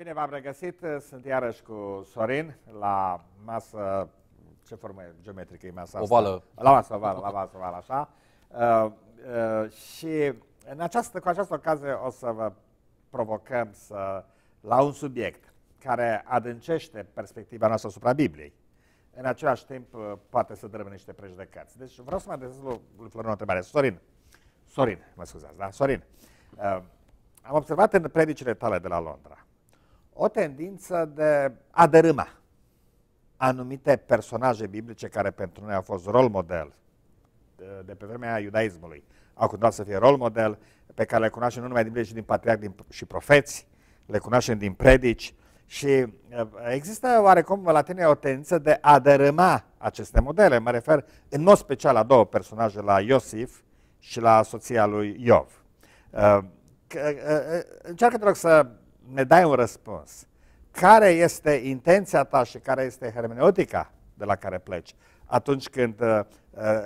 Bine v-am regăsit, sunt iarăși cu Sorin la masă, ce formă geometrică e masa asta? La masă ovală, la masă ovală, așa. Uh, uh, și în această, cu această ocazie o să vă provocăm să, la un subiect care adâncește perspectiva noastră asupra Bibliei. În același timp uh, poate să dărâme niște prejudecăți. Deci vreau să mă adresez lui, lui Florin o întrebare. Sorin, Sorin, mă scuzați, da? Sorin, uh, am observat în predicile tale de la Londra o tendință de a dărâma anumite personaje biblice care pentru noi au fost rol model de pe vremea iudaismului. Au continuat să fie rol model pe care le cunoaștem nu numai din Biblie, din patriarhi din, și profeți, le cunoaștem din predici și există oarecum la tine o tendință de a dărâma aceste modele. Mă refer în mod special la două personaje, la Iosif și la soția lui Iov. Încearcă, te rog, să ne dai un răspuns. Care este intenția ta și care este hermeneutica de la care pleci atunci când uh, uh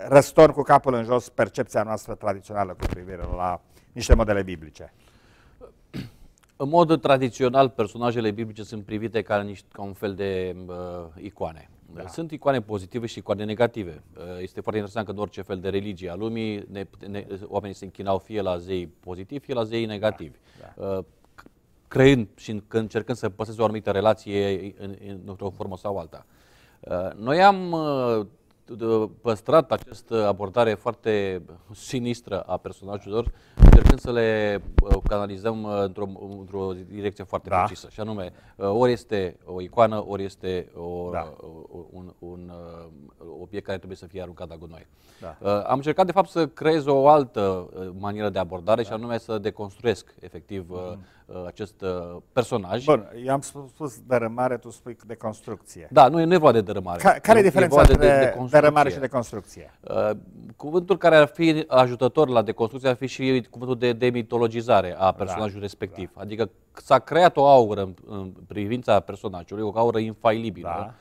răstorn cu capul în jos percepția noastră tradițională cu privire la niște modele biblice? În mod tradițional, personajele biblice sunt privite ca, niște, ca un fel de uh, icoane. Da. Sunt icoane pozitive și icoane negative. Uh, este foarte interesant că în orice fel de religie a lumii, ne, ne, oamenii se închinau fie la zei pozitivi, fie la zei negativi. Da. Da. Uh, creând și încercând să păseze o anumită relație în, în, într-o formă sau alta. Uh, noi am uh, păstrat această abordare foarte sinistră a personajelor, încercând să le uh, canalizăm într-o, într direcție foarte da. precisă. Și anume, ori este o icoană, ori este o, da. un, un obiect care trebuie să fie aruncat la gunoi. Da. Am încercat, de fapt, să creez o altă manieră de abordare da. și anume să deconstruiesc, efectiv, mm-hmm Uh, acest uh, personaj. Bun, eu am spus dărâmare, tu spui de construcție. Da, nu, nu e vorba de dărâmare. Ca, care e diferența între de, de, de dărâmare și de construcție? Uh, cuvântul care ar fi ajutător la deconstrucție ar fi și cuvântul de demitologizare a da. personajului da, respectiv. Da. Adică s-a creat o aură în, în privința personajului, o aură infailibilă.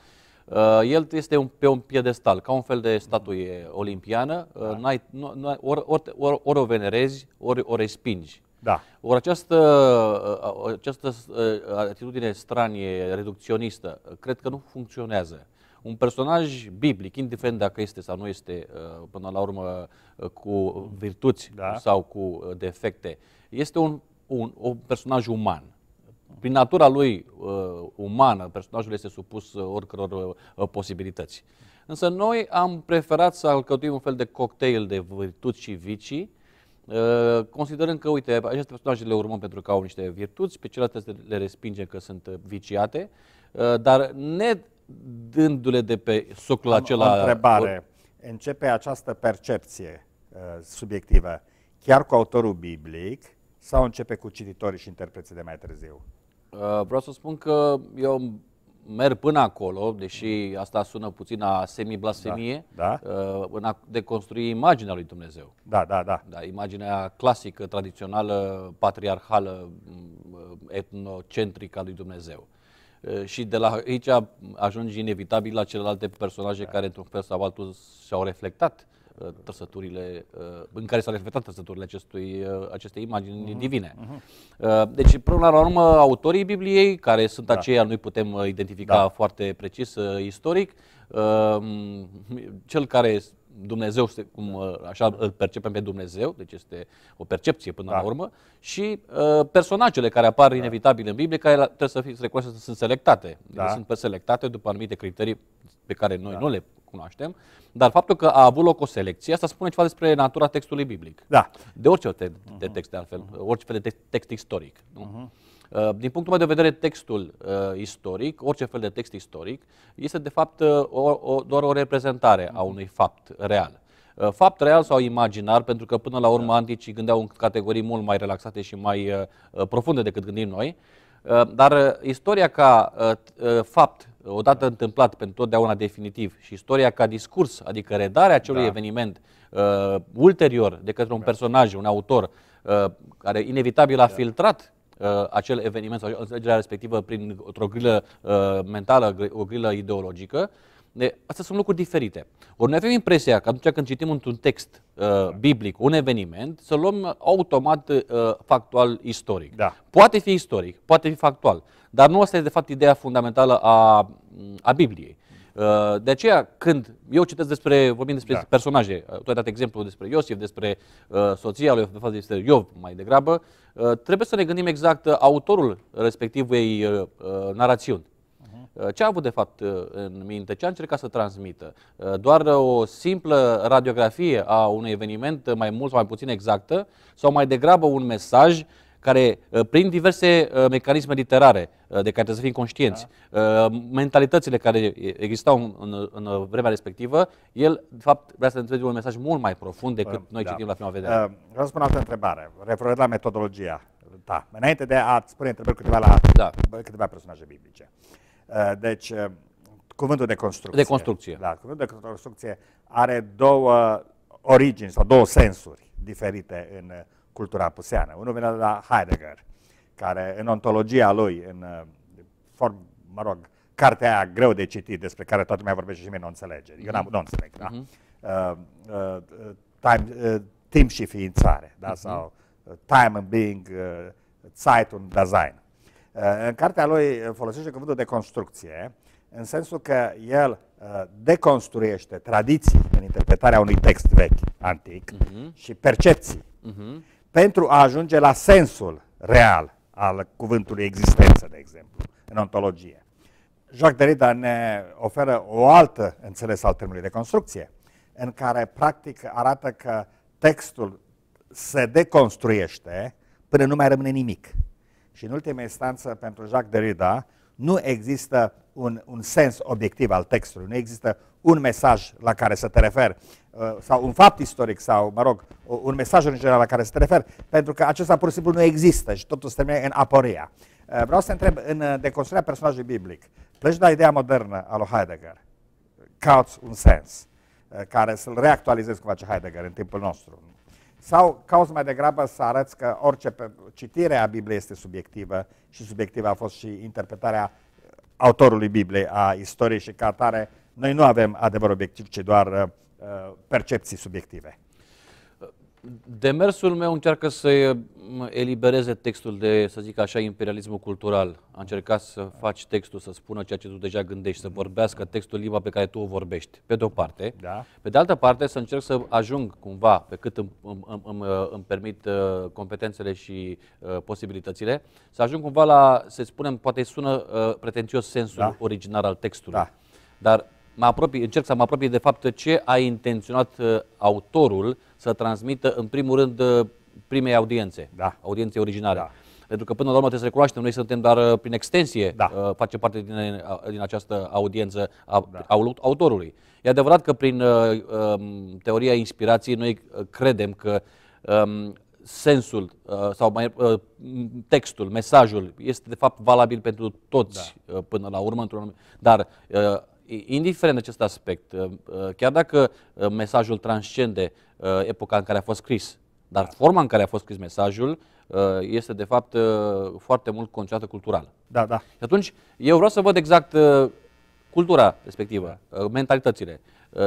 Da. Uh, el este un, pe un piedestal, ca un fel de statuie mm. olimpiană. Da. Uh, ori, ori, o venerezi, ori o respingi. Da. Ori această, această atitudine stranie, reducționistă, cred că nu funcționează. Un personaj biblic, indiferent dacă este sau nu este, până la urmă, cu virtuți da. sau cu defecte, este un, un, un personaj uman prin natura lui uh, umană, personajul este supus uh, oricăror uh, posibilități. Însă noi am preferat să alcătuim un fel de cocktail de virtuți și vicii, Uh, considerând că, uite, aceste personaje le urmăm pentru că au niște virtuți, pe celelalte le respingem că sunt viciate, uh, dar ne dându-le de pe socul Am acela... O întrebare. Or... Începe această percepție uh, subiectivă chiar cu autorul biblic sau începe cu cititorii și interpreții de mai târziu? Vreau să spun că eu merg până acolo, deși asta sună puțin a semi-blasfemie, da, da. Uh, în a deconstrui imaginea lui Dumnezeu. Da, da, da. da imaginea clasică, tradițională, patriarhală, uh, etnocentrică a lui Dumnezeu. Uh, și de la aici ajungi inevitabil la celelalte personaje da. care, într-un fel sau altul, și-au reflectat Uh, trăsăturile, uh, în care s a respectat trăsăturile acestui, uh, acestei imagini uh-huh. divine. Uh-huh. Deci, până la urmă, autorii Bibliei, care sunt da. aceia, noi putem identifica da. foarte precis istoric, um, cel care Dumnezeu, cum așa îl percepem pe Dumnezeu, deci este o percepție până da. la urmă, și uh, personajele care apar da. inevitabil în Biblie, care trebuie să fie recunoaște să sunt selectate. Deci da. sunt selectate după anumite criterii pe care noi da. nu le cunoaștem, dar faptul că a avut loc o selecție, asta spune ceva despre natura textului biblic. Da. De orice fel de, uh-huh. de text, de altfel, uh-huh. orice fel de text, text istoric. Nu? Uh-huh. Uh, din punctul meu de vedere, textul uh, istoric, orice fel de text istoric, este de fapt uh, o, o, doar o reprezentare a uh-huh. unui fapt real. Uh, fapt real sau imaginar, pentru că până la urmă da. anticii gândeau în categorii mult mai relaxate și mai uh, uh profunde decât gândim noi, uh, Uh, dar uh, istoria ca uh, fapt, odată întâmplat pentru totdeauna definitiv, și istoria ca discurs, adică redarea acelui da. eveniment uh, ulterior de către un da. personaj, un autor, uh, care inevitabil a da. filtrat uh, acel eveniment sau înțelegerea respectivă prin o grilă uh, mentală, o grilă ideologică, uh, de, astea sunt lucruri diferite. Ori noi avem impresia că atunci când citim într-un text uh, biblic un eveniment, să luăm automat uh, factual istoric. Da. Poate fi istoric, poate fi factual, dar nu asta este de fapt ideea fundamentală a, a Bibliei. Uh, de aceea, când eu citesc despre, vorbim despre da. personaje, uh, tu ai dat exemplu despre Iosif, despre uh, soția lui, de fapt despre Iov mai degrabă, uh, trebuie să ne gândim exact uh, autorul respectivei uh, uh, narațiuni Uh, ce a avut de fapt uh, în minte? Ce a încercat să transmită? Uh, doar o simplă radiografie a unui eveniment mai mult sau mai puțin exactă sau mai degrabă un mesaj care, prin diverse mecanisme literare de care trebuie să fim conștienți, da. mentalitățile care existau în, în vremea respectivă, el, de fapt, vrea să înțelegem un mesaj mult mai profund decât păi, da. noi citim la prima vedere. Uh, vreau să spun altă întrebare, referitor la metodologia. Da. Înainte de a spune întrebări câteva la da. câteva personaje biblice. Uh, Uh, deci, uh, cuvântul de construcție. De construcție. Da, cuvântul de construcție are două origini sau două sensuri diferite în uh, cultura puseană. Unul vine de la Heidegger, care în ontologia lui, în form, mă rog, cartea aia greu de citit, despre care toată lumea vorbește și mie nu înțelege. Eu n nu înțeleg, da? uh Uh, uh, time, uh, timp și ființare, da? Mhm. Sau time and being, uh, Zeit und Design. În cartea lui folosește cuvântul de construcție, în sensul că el uh, deconstruiește tradiții în interpretarea unui text vechi, antic, uh-huh. și percepții, uh-huh. pentru a ajunge la sensul real al cuvântului existență, de exemplu, în ontologie. Jacques Derrida ne oferă o altă înțeles al termenului de construcție, în care practic arată că textul se deconstruiește până nu mai rămâne nimic și în ultima instanță pentru Jacques Derrida, nu există un, un sens obiectiv al textului, nu există un mesaj la care să te refer uh, sau un fapt istoric sau, mă rog, un mesaj în general la care să te refer, pentru că acesta pur și simplu nu există și totul se termină în aporia. Uh, vreau să întreb, în uh, deconstruirea personajului biblic, pleci de la ideea modernă a lui Heidegger, cauți un sens care să-l reactualizezi cum face Heidegger în timpul nostru, sau cauți mai degrabă să arăți că orice citire a Bibliei este subiectivă și subiectivă a fost și interpretarea uh, autorului Bibliei a istoriei și ca atare noi nu avem adevăr obiectiv, ci doar uh, uh, percepții subiective demersul meu încearcă să elibereze textul de, să zic așa, imperialismul cultural. A încercat să faci textul să spună ceea ce tu deja gândești, să vorbească textul limba pe care tu o vorbești, pe de o parte. Da. Pe de altă parte, să încerc să ajung cumva, pe cât îmi, îmi, îmi, îmi permit uh, competențele și uh, posibilitățile, să ajung cumva la, să spunem, poate sună uh, pretențios sensul da. original al textului. Da. Dar mă apropii, încerc să mă apropii de fapt ce a intenționat uh, autorul să transmită în primul rând uh, primei audiențe, da. audienței originale. Da. Pentru că până la urmă trebuie să recunoaștem, noi suntem doar uh, prin extensie, da. face parte din, din această audiență a, da. a autorului. E adevărat că prin uh, um, teoria inspirației noi credem că um, sensul uh, sau mai, uh, textul, mesajul este de fapt valabil pentru toți da. uh, până la urmă, dar uh, indiferent de acest aspect, uh, uh, chiar dacă uh, mesajul transcende epoca în care a fost scris, dar forma în care a fost scris mesajul este de fapt foarte mult conceată culturală. Da, da. Și atunci eu vreau să văd exact cultura respectivă, da. mentalitățile,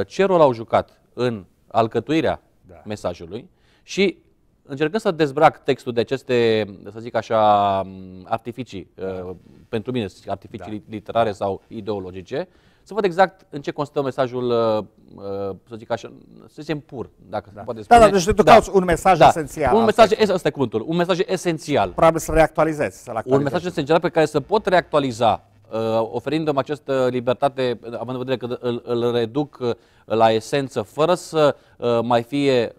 ce rol au jucat în alcătuirea da. mesajului și încercând să dezbrac textul de aceste, să zic așa, mm, artificii, da. pentru mine, artificii da. literare sau ideologice, să văd exact în ce constă mesajul, uh, uh, să zic așa, să zicem pur, dacă da. se poate spune. Da, da, deci tu da. cauți un mesaj da. esențial. Un mesaj, este e cuvântul, un mesaj esențial. Probabil să reactualizezi, să l Un mesaj esențial pe care să pot reactualiza uh, oferindu-mi această libertate, având în vedere că îl, îl reduc la esență, fără să mai fie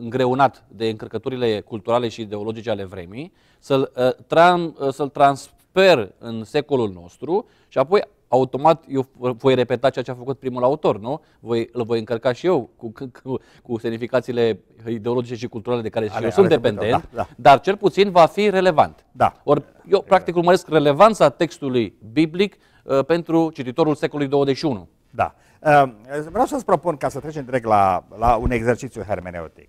îngreunat de încărcăturile culturale și ideologice ale vremii, să-l, tran, să transfer în secolul nostru și apoi automat eu voi repeta ceea ce a făcut primul autor, nu? Voi, îl voi încărca și eu cu, cu, cu semnificațiile ideologice și culturale de care și eu sunt dependent, da, da. dar cel puțin va fi relevant. Da. Or, eu exact. practic urmăresc relevanța textului biblic uh, pentru cititorul secolului 21. Da. Uh, vreau să-ți propun, ca să trecem direct la, la un exercițiu hermeneutic,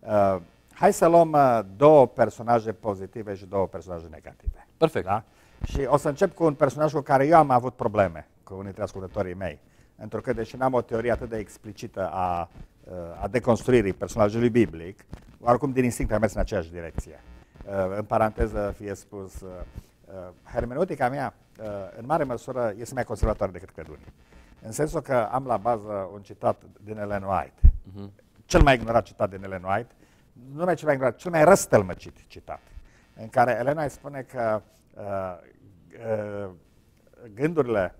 uh, hai să luăm uh, două personaje pozitive și două personaje negative. Perfect. Da? Și o să încep cu un personaj cu care eu am avut probleme cu unii dintre ascultătorii mei. Pentru că, deși n-am o teorie atât de explicită a, uh, a deconstruirii personajului biblic, oricum din instinct am mers în aceeași direcție. Uh, în paranteză fie spus, uh, hermeneutica mea, în mare măsură, este mai conservatoare decât credunii. În sensul că am la bază un citat din Ellen White, uh-huh. cel mai ignorat citat din Ellen White, nu mai cel mai ignorat, cel mai răstălmăcit citat, în care Ellen White spune că Uh, uh, gândurile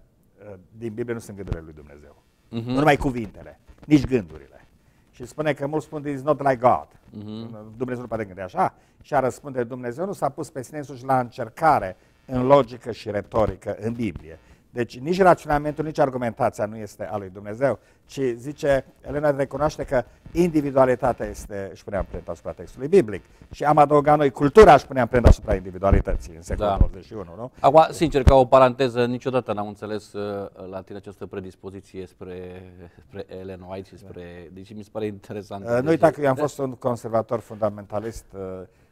uh, din Biblie nu sunt gândurile lui Dumnezeu. Uh-huh. Nu numai cuvintele, nici gândurile. Și spune că mulți spun, is not like God. Uh-huh. Dumnezeu nu poate gândi așa. Și a răspunde Dumnezeu nu s-a pus pe sine însuși la încercare în logică și retorică în Biblie. Deci nici raționamentul, nici argumentația nu este a lui Dumnezeu, ci zice, Elena recunoaște că individualitatea este, își pune amprenta asupra textului biblic. Și am adăugat noi, cultura își pune amprenta asupra individualității în secolul da. 21, nu? Acum, sincer, ca o paranteză, niciodată n-am înțeles uh, la tine această predispoziție spre, spre Ellen White și spre... Da. Deci mi se pare interesant. Uh, nu uita că eu am fost un conservator fundamentalist uh,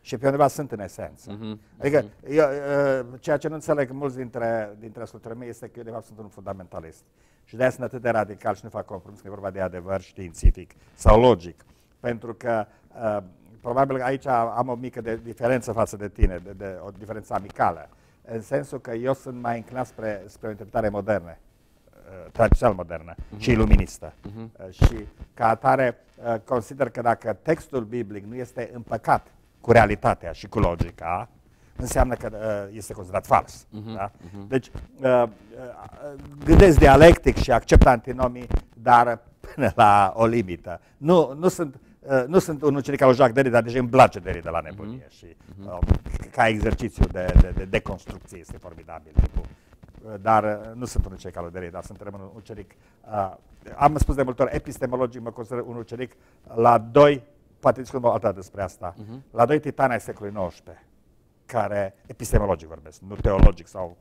și pe undeva sunt în esență. Uh-huh. Adică, mm Eu, uh, ceea ce nu înțeleg mulți dintre, dintre mei este că eu, de fapt, sunt un fundamentalist. Și de-aia sunt atât de radical și nu fac compromis că e vorba de adevăr științific sau logic. Pentru că, uh, probabil, aici am o mică de diferență față de tine, de, de, o diferență amicală, în sensul că eu sunt mai înclinat spre, spre o interpretare modernă uh, tradițional modernă uh-huh. și iluministă. Uh-huh. Și ca atare uh, consider că dacă textul biblic nu este împăcat cu realitatea și cu logica, înseamnă că uh, este considerat fals. Uh-huh, da? uh-huh. Deci, uh, uh, gândesc dialectic și accept antinomii, dar până la o limită. Nu, nu sunt uh, nu sunt un ucenic al lui Jacques Derrida, deja îmi place Derrida la mhm, nebunie mm-hmm. și uh, ca exercițiu de, de, de deconstrucție este formidabil. Uh, dar nu sunt un ucenic al lui Derrida, sunt un ucenic. Uh, am spus de multe ori, epistemologic mă consider un ucenic la doi poate zic o altă despre asta, uh-huh. la doi titani ai secolului XIX, care, epistemologic vorbesc, nu teologic sau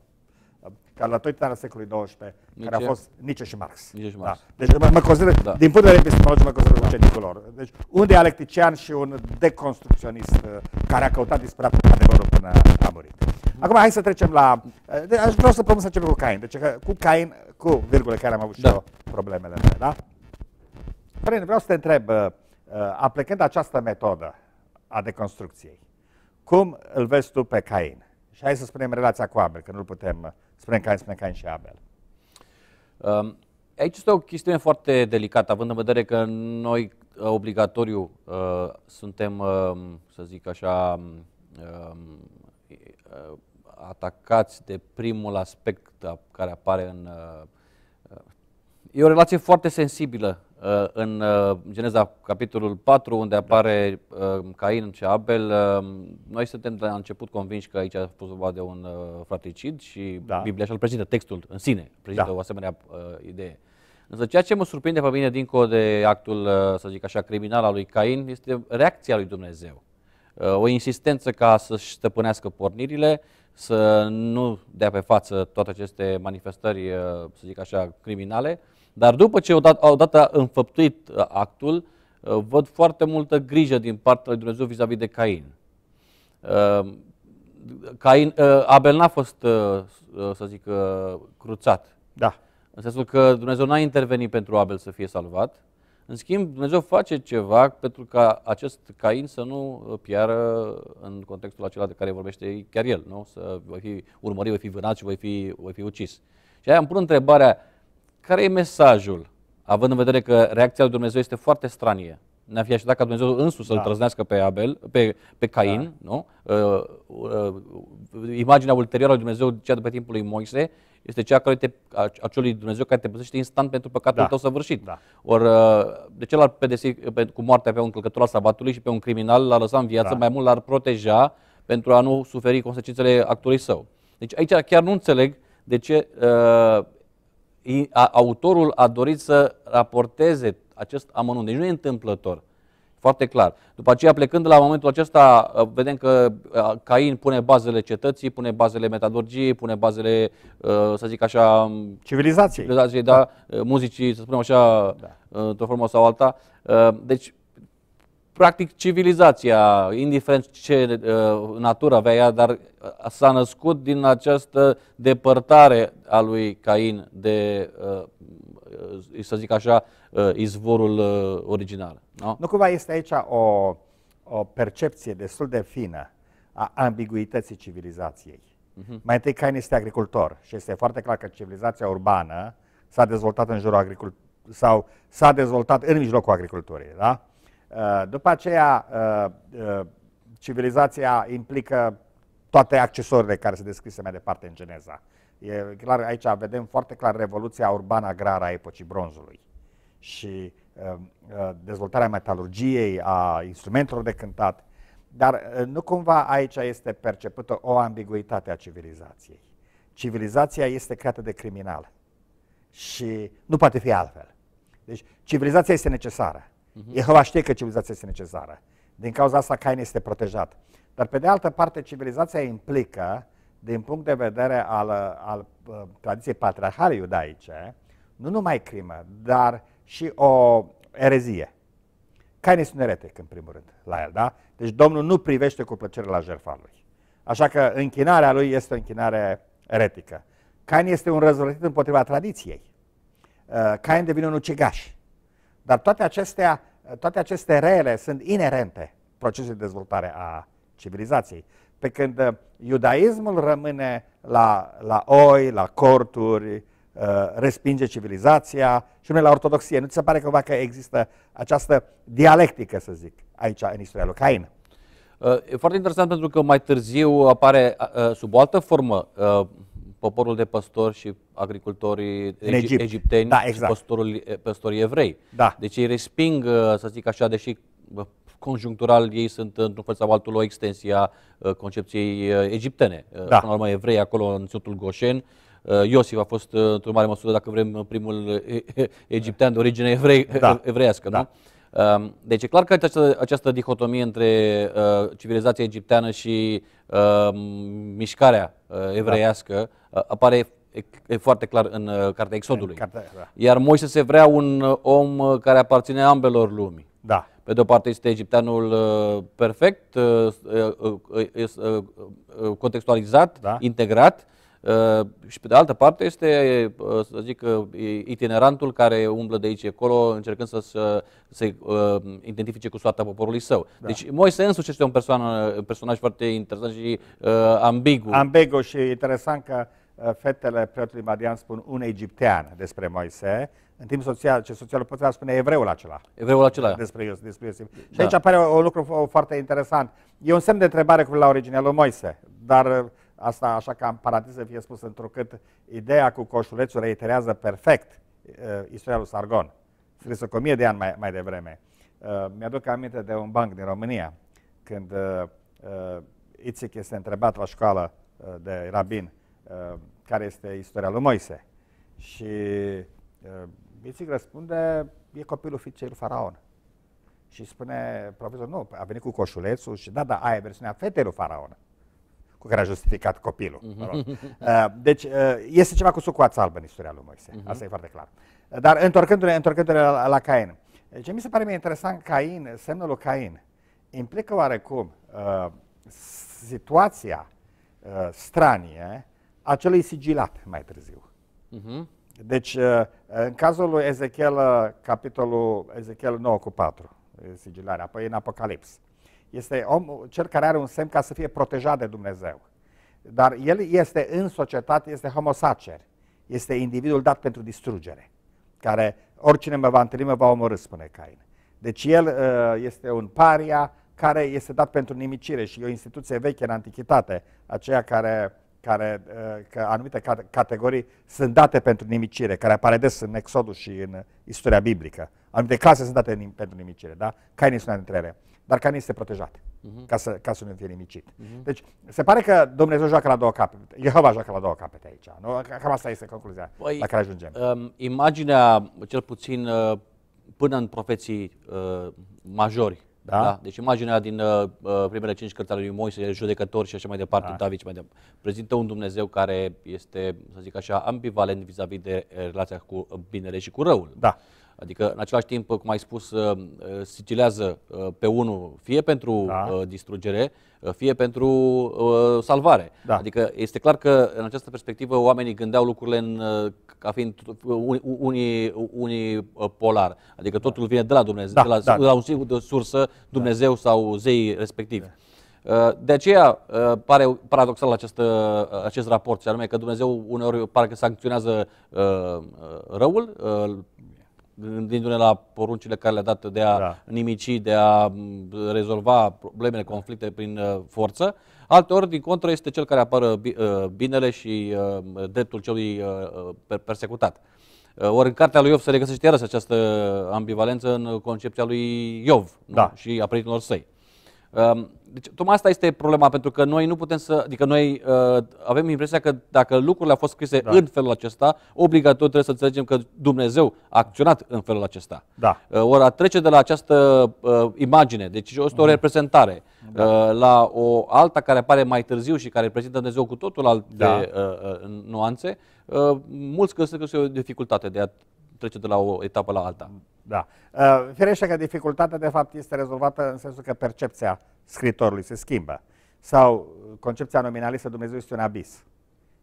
ca la toată al secolului XIX, Nice. care a fost Nietzsche și Marx. Nice și da. Marx. Da. Deci mă, mă consider, da. din punct de vedere epistemologic, mă consider da. ucenicul lor. Deci un dialectician și un deconstrucționist uh, care a căutat disperat adevărul până a murit. Acum hai să trecem la... Uh, de, aș vrea să propun să începem cu Cain. Deci că cu Cain, cu virgule care am avut da. și eu problemele mele, da? Părinte, vreau să te întreb, uh, Uh, aplicând această metodă a deconstrucției, cum îl vezi tu pe Cain? Și hai să spunem relația cu Abel, că nu putem spune Cain, spune Cain și Abel. Um, aici este o chestiune foarte delicată, având în vedere că noi uh, obligatoriu uh, suntem, uh, să zic așa, um, um, uh, atacați de primul aspect care apare în... Uh, uh, e o relație foarte sensibilă Uh, în uh, Geneza, capitolul 4, unde apare uh, Cain și Abel, noi suntem de la început convinși că aici a fost vorba de un fratricid și da. Biblia și-l prezintă textul în sine, prezintă da. o asemenea idee. Însă ceea ce mă surprinde pe mine, dincolo de actul, să zic așa, criminal al lui Cain, este reacția lui Dumnezeu. O insistență ca să-și stăpânească pornirile, să nu dea pe față toate aceste manifestări, să zic așa, criminale, dar după ce odată, odată înfăptuit uh, actul, uh, văd foarte multă grijă din partea lui Dumnezeu vis-a-vis -vis de Cain. Uh, Cain Abel n-a fost, să zic, cruțat. Da. În sensul că Dumnezeu n-a intervenit pentru Abel să fie salvat. În schimb, Dumnezeu face ceva pentru ca acest Cain să nu piară în contextul acela de care vorbește chiar el, nu? Să voi fi urmărit, voi fi vânat și voi fi, voi fi ucis. Și aia îmi pun întrebarea, care e mesajul, având în vedere că reacția lui Dumnezeu este foarte stranie? Ne-a fi așteptat ca Dumnezeu însuși să-l da. trăznească pe Abel, pe, pe da. Cain, da. nu? Uh, uh, imaginea ulterioară a lui Dumnezeu, cea de pe timpul lui Moise, este cea care te, a, acelui Dumnezeu care te păzește instant pentru păcatul da. tău săvârșit. Da. Or, uh, de ce l-ar pedesi cu moartea pe un călcător al sabatului și pe un criminal l-ar lăsa în viață, da. mai mult l-ar proteja pentru a nu suferi consecințele actului său. Deci aici chiar nu înțeleg de ce uh, autorul a dorit să raporteze acest amănunt. Deci nu e întâmplător. Foarte clar. După aceea, plecând la momentul acesta, uh, vedem că uh, Cain pune bazele cetății, pune bazele metadurgiei, pune bazele, uh, să zic așa... Civilizației. Civilizației, da, da. muzicii, să spunem așa, da. într-o formă sau alta. Deci, practic civilizația, indiferent ce uh, natură avea ea, dar uh, s-a născut din această depărtare a lui Cain de, uh, uh, să zic așa, uh, izvorul uh, original. Nu Nu cumva este aici o, o percepție destul de fină a ambiguității civilizației. Uh-huh. Mai întâi Cain este agricultor și este foarte clar că civilizația urbană s-a dezvoltat în jurul agriculturii sau s-a dezvoltat în mijlocul agriculturii, da? Uh, după aceea, uh, uh, civilizația implică toate accesorile care se descrise mai departe în Geneza. E clar, aici vedem foarte clar revoluția urbană-agrară a epocii bronzului și dezvoltarea metalurgiei, a instrumentelor de cântat, dar nu cumva aici este percepută o ambiguitate a civilizației. Civilizația este creată de criminal și nu poate fi altfel. Deci civilizația este necesară. Uh-huh. Jehova știe că civilizația este necesară. Din cauza asta Cain este protejat. Dar pe de altă parte, civilizația implică, din punct de vedere al, al uh, tradiției patriarhale iudaice, nu numai crimă, dar și o erezie. Cain este un eretic, în primul rând, la el, da? Deci Domnul nu privește cu plăcere la jertfa lui. Așa că închinarea lui este o închinare eretică. Cain este un răzvrătit împotriva tradiției. Uh, Cain devine un ucigaș. Dar toate acestea, toate aceste rele sunt inerente procesului de dezvoltare a civilizației. Pe când uh, iudaismul rămâne la, la oi, la corturi, uh, respinge civilizația și nu la ortodoxie. Nu ți se pare cumva că există această dialectică, să zic, aici, în istoria lui Cain? Uh, e foarte interesant pentru că mai târziu apare sub o altă formă poporul de păstori și agricultorii în Egipt. egipteni da, exact. și păstorul, eh, păstorii evrei. Da. Deci ei resping, eh, să zic așa, deși conjunctural ei sunt într-un fel sau altul o extensie a eh, concepției egiptene. Da. Până la urmă evrei acolo în ținutul Goșen, Iosif a fost într-o mare măsură, dacă vrem, primul egiptean de origine evrei, da. evreiască. Da. Nu? Ehm, deci e clar că această, această dihotomie între eh, civilizația egipteană și ehm, mișcarea eh, evreiască da. eh, apare e foarte clar în Cartea Exodului. În cartea, da. Iar Moise se vrea un om care aparține ambelor lumi. Da. Pe de o parte este egipteanul perfect, contextualizat, da. integrat, Uh, și pe de altă parte este, uh, să zic, itinerantul care umblă de aici acolo încercând să se, uh, identifice cu soarta poporului său. Da. Deci Moise însuși este un, persoană, un uh, personaj foarte interesant și uh, ambigu. Ambigu și interesant că fetele preotului Marian spun un egiptean despre Moise, în timp social, ce socialul putea spune evreul acela. Evreul acela. Despre Iosif. Despre Iosif. Da. Și aici apare un lucru foarte interesant. E un semn de întrebare cu la originea lui Moise, dar Asta așa ca în paranteză fie spus, întrucât ideea cu coșulețul reiterează perfect uh, istoria lui Sargon, scrisă cu mie de ani mai, mai devreme. Uh, mi-aduc aminte de un banc din România, când uh, uh, Itzic este întrebat la școală uh, de rabin uh, care este istoria lui Moise. Și uh, Itzic răspunde, e copilul fiicei lui Faraon. Și spune profesor, nu, a venit cu coșulețul și da, da, aia e versiunea fetei lui Faraon cu care a justificat copilul. Mă rog. Mhm. uh, deci uh, este ceva cu sucoața albă în istoria lui Moise, Mm-hmm. asta e foarte clar. Dar întorcându-ne, întorcându-ne la, la Cain, ce mi se pare mie interesant, Cain, semnul lui Cain, implică oarecum uh, situația uh, stranie a celui sigilat mai târziu. Mm-hmm. Deci, uh, în cazul lui Ezechiel, uh, capitolul Ezechiel 9 cu 4, sigilarea, apoi în Apocalips. Este om, cel care are un semn ca să fie protejat de Dumnezeu. Dar el este în societate, este homosacer. Este individul dat pentru distrugere. Care oricine mă va întâlni mă va omorâ, spune Cain. Deci el uh, este un paria care este dat pentru nimicire și e o instituție veche în antichitate, aceea care, care uh, că anumite categorii sunt date pentru nimicire, care apare des în Exodus și în istoria biblică. Anumite clase sunt date pentru nimicire, da? Cain este una dintre ele dar care nu este protejat, uh-huh. ca, să, ca să nu fie nimicit. Uh-huh. Deci, se pare că Dumnezeu joacă la două capete. Jehova joacă la două capete aici. Nu? Cam asta este concluzia păi, la care ajungem. Um, imaginea, cel puțin uh, până în profeții uh, majori, da? da? Deci imaginea din uh, uh, primele cinci cărți ale lui Moise, judecători și așa mai departe, da. David și mai departe, prezintă un Dumnezeu care este, să zic așa, ambivalent vis-a-vis de relația cu binele și cu răul. Da. Adică, în același timp, cum ai spus, uh, uh, sigilează uh, pe unul fie pentru da. distrugere, fie pentru salvare. Da. Adică, este clar că, în această perspectivă, oamenii gândeau lucrurile în, ca fiind unii, unii polar. Adică, da. totul da. vine de la Dumnezeu, da. de la, da. de la un singur sursă, Dumnezeu da. sau zei respectivi. Da. De aceea pare paradoxal acest, acest raport, și anume că Dumnezeu uneori pare că sancționează răul, gândindu-ne la poruncile care le-a dat de a da. nimici, de a rezolva problemele, conflicte prin uh, forță. Alte ori din contră, este cel care apără uh, binele și uh, dreptul celui persecutat. Ori în cartea lui Iov se regăsește iarăși această ambivalență în concepția lui Iov da. nu? și a prietenilor săi. Ehm, deci, tocmai asta este problema, pentru că noi nu putem să. Adică, noi uh, avem impresia că dacă lucrurile au fost scrise da. în felul acesta, obligatoriu trebuie să înțelegem că Dumnezeu a acționat în felul acesta. Da. Uh, eh, ori a trece de la această uh, imagine, deci este o mhm. reprezentare, da. uh, la o alta care apare mai târziu și care prezintă Dumnezeu cu totul alte da. uh, nuanțe, uh, mulți consideră că este o dificultate de a trece de la o etapă la alta. Da. Uh, firește că dificultatea, de fapt, este rezolvată în sensul că percepția scritorului se schimbă. Sau concepția nominalistă Dumnezeu este un abis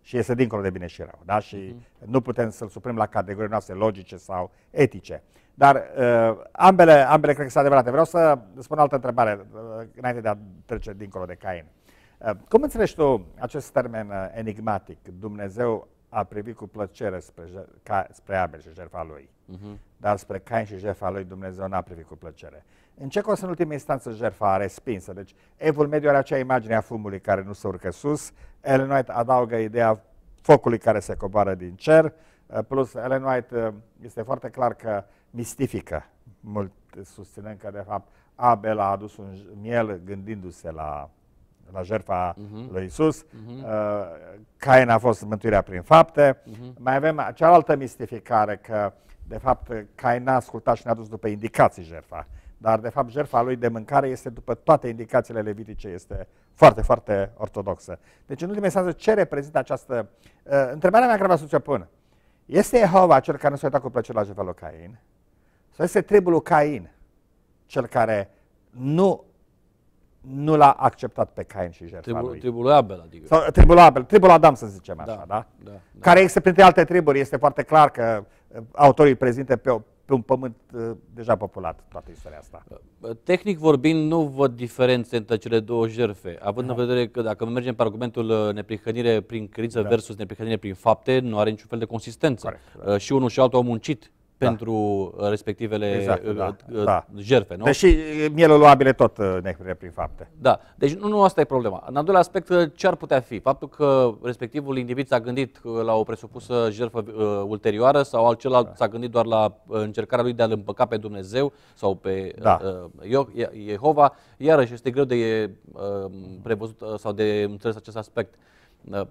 și este dincolo de bine și rău. Da? Și uh-huh. nu putem să-l suprim la categorii noastre logice sau etice. Dar uh, ambele, ambele cred că sunt adevărate. Vreau să spun altă întrebare uh, înainte de a trece dincolo de Cain. Uh, cum înțelegi tu acest termen uh, enigmatic? Dumnezeu a privit cu plăcere spre, ca, spre Abel și jertfa lui. Uh-huh. Dar spre Cain și jertfa lui Dumnezeu n-a privit cu plăcere. În ce constă în ultima instanță jertfa a respinsă? Deci evul mediu are acea imagine a fumului care nu se urcă sus, Ellen White adaugă ideea focului care se coboară din cer, uh, plus Ellen White uh, este foarte clar că mistifică, mult susținând că de fapt Abel a adus un miel gândindu-se la, la jertfa uh-huh. lui Isus. Uh-huh. Uh, Cain a fost mântuirea prin fapte. Uh-huh. Mai avem cealaltă mistificare că, de fapt, Cain a ascultat și ne-a dus după indicații jertfa. Dar, de fapt, jertfa lui de mâncare este, după toate indicațiile levitice, este foarte, foarte ortodoxă. Deci, în ultima instanță, ce reprezintă această... Uh, întrebarea mea care vă să pun. Este Jehova cel care nu s-a uitat cu plăcere la jertfa lui Cain? Sau este tribul lui Cain cel care nu nu l-a acceptat pe Cain și jertfa tribul, lui. Tribul Abel, adică. Sau, uh, tribul Abel, tribul Adam, să zicem da, așa, da? da? da? Care există printre alte triburi, este foarte clar că uh, autorii prezinte pe, pe un pământ uh, deja populat toată istoria asta. Tehnic vorbind, nu văd diferențe între cele două jerfe, având da. în vedere că dacă mergem pe argumentul neprihănire prin credință da. versus neprihănire prin fapte, nu are niciun fel de consistență. Corect, da. Și unul și altul au muncit da. pentru da. respectivele exact, uh, da, uh, da. jerfe. Nu? Deși mielul luabile tot ne prin fapte. Da, deci nu, nu asta e problema. În al doilea aspect, ce ar putea fi? Faptul că respectivul individ s-a gândit la o presupusă jerfă uh, ulterioară sau celălalt da. s-a gândit doar la încercarea lui de a-L împăca pe Dumnezeu sau pe da. uh, Jehova, iarăși este greu de uh, prevăzut uh, sau de înțeles acest aspect. Uh,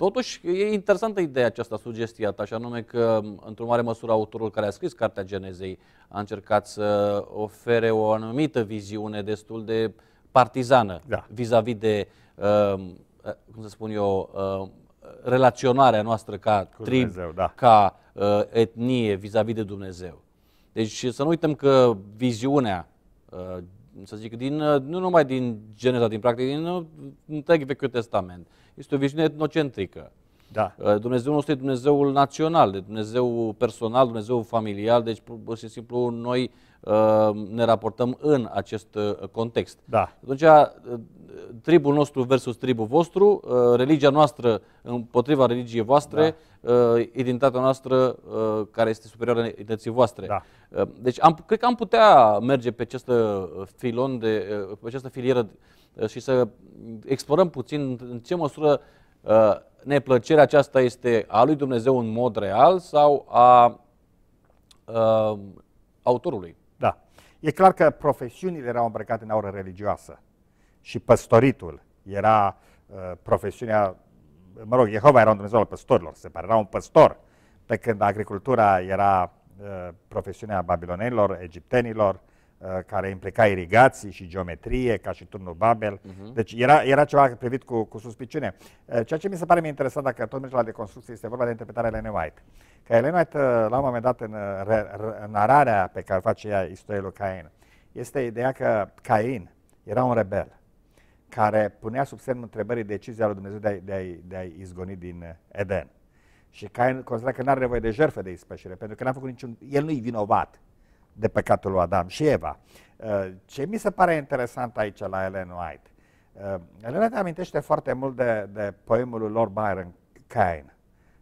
Totuși, e interesantă ideea aceasta, sugestia ta, și anume că, într-o mare măsură, autorul care a scris Cartea Genezei a încercat să ofere o anumită viziune destul de partizană da. vis-a-vis de, um, uh, cum să spun eu, uh, relaționarea noastră ca Cu trib, Dumnezeu, da. ca uh, etnie vis-a-vis de Dumnezeu. Deci să nu uităm că viziunea, uh, să zic, din, uh, nu numai din Geneza, din practic, din uh, întreg Vechiul Testament, uh, este o viziune etnocentrică. Da. Uh, Dumnezeul nostru e Dumnezeul național, de Dumnezeu personal, Dumnezeu familial, deci pur și simplu noi uh, ne raportăm în acest uh, context. Da. Atunci, tribul nostru versus tribul vostru, religia noastră împotriva religiei voastre, da. identitatea noastră care este superioară identității voastre. Da. Deci am, cred că am putea merge pe această filon de, pe această filieră Uh, și să explorăm puțin în ce măsură uh, neplăcerea aceasta este a lui Dumnezeu în mod real sau a, a uh, autorului. Da. E clar că profesiunile erau îmbrăcate în aură religioasă și păstoritul era profesiunea, mă rog, Jehova era un Dumnezeu al păstorilor, se pare, era un păstor, pe când agricultura era profesiunea babilonenilor, egiptenilor, Uh, care implica irigații și geometrie, ca și turnul Babel. Uh-huh. Deci era, era ceva privit cu, cu suspiciune. Uh, ceea ce mi se pare mie interesant, dacă tot mergi la deconstrucție, este vorba de interpretarea Elena White. Că Elena White, uh, la un moment dat, în nararea pe care o face ea istoria lui Cain, este ideea că Cain era un rebel care punea sub semnul întrebării decizia lui Dumnezeu de a-i, de a de a-i izgoni din Eden. Și Cain considera că nu are nevoie de jertfă de ispășire, pentru că n-a făcut niciun... El nu-i vinovat de păcatul lui Adam și Eva. Uh, ce mi se pare interesant aici la Ellen White? Uh, Ellen White amintește foarte mult de, de poemul lui Lord Byron, Cain,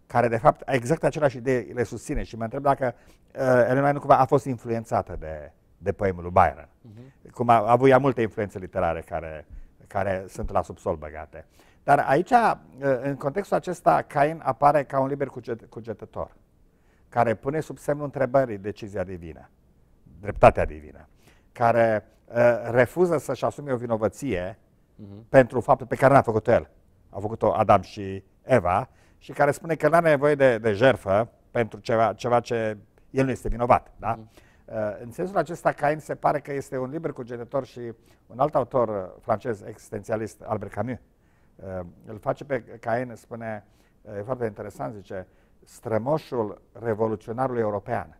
care de fapt exact același idee le susține și mă întreb dacă uh, Ellen White nu cumva a fost influențată de, de poemul lui Byron. Uh-huh. Cum a, a avut ea multe influențe literare care, care sunt la subsol băgate. Dar aici, în contextul acesta, Cain apare ca un liber cugetător, care pune sub semnul întrebării decizia divină dreptatea divină, care uh, refuză să-și asume o vinovăție uh-huh. pentru faptul pe care n-a făcut-o el. Au făcut-o Adam și Eva și care spune că n-are nevoie de, de jerfă pentru ceva, ceva ce el nu este vinovat. Da? Uh-huh. În sensul acesta, Cain se pare că este un liber cugetător și un alt autor uh, francez existențialist, Albert Camus, uh, îl face pe Cain, spune, e foarte interesant, zice, strămoșul revoluționarului european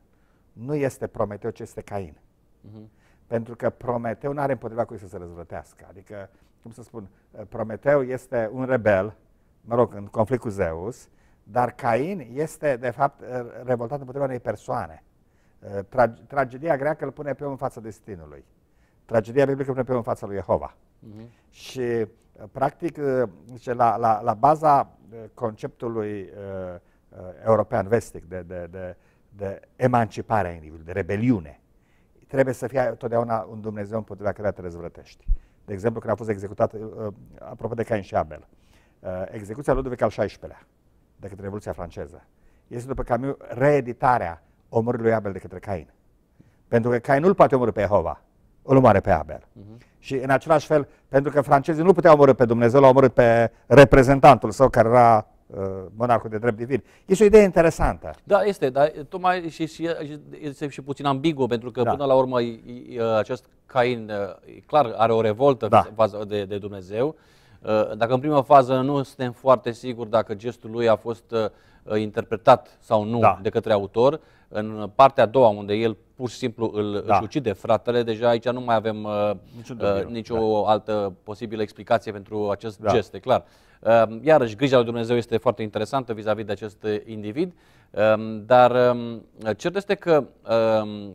nu este Prometeu, ci este Cain. Uh-huh. Pentru că Prometeu nu are împotriva cu să se răzvrătească. Adică, cum să spun, eh, Prometeu este un rebel, mă rog, în conflict cu Zeus, dar Cain este, de fapt, eh, revoltat împotriva unei persoane. Eh, Tra- tragedia greacă îl pune pe om în fața destinului. Tragedia biblică îl pune pe om în fața lui Jehova. Uh-huh. Și, practic, la, la, la baza conceptului uh, european vestic de, de, de de emancipare a individului, de rebeliune. Trebuie să fie totdeauna un Dumnezeu împotriva care te răzvrătești. De exemplu, când a fost executat, uh, uh, apropo de Cain și Abel, uh, execuția Ludovic al XVI-lea, de către Revoluția franceză, este după Camus reeditarea omorului lui Abel de către Cain. Pentru că Cain nu-l poate omorâ pe Jehova, îl omoare pe Abel. Uh-huh. Și în același fel, pentru că francezii nu puteau omorâ pe Dumnezeu, l-au omorât pe reprezentantul său care era Uh, monarhul de drept divin. Este o idee interesantă. Da, este, dar tocmai și, și, este și puțin ambigu, pentru că da. până la urmă acest Cain uh, clar are o revoltă da. de, de Dumnezeu. Uh, dacă în prima fază nu suntem foarte siguri dacă gestul lui a fost interpretat sau nu da. de către autor, în partea a doua unde el pur și simplu îl, da. își ucide fratele, deja aici nu mai avem uh, uh, nicio da. altă posibilă explicație pentru acest da. gest, e clar. Uh, iarăși, grija lui Dumnezeu este foarte interesantă vis-a-vis -vis de acest individ, uh, dar uh, cert este că uh,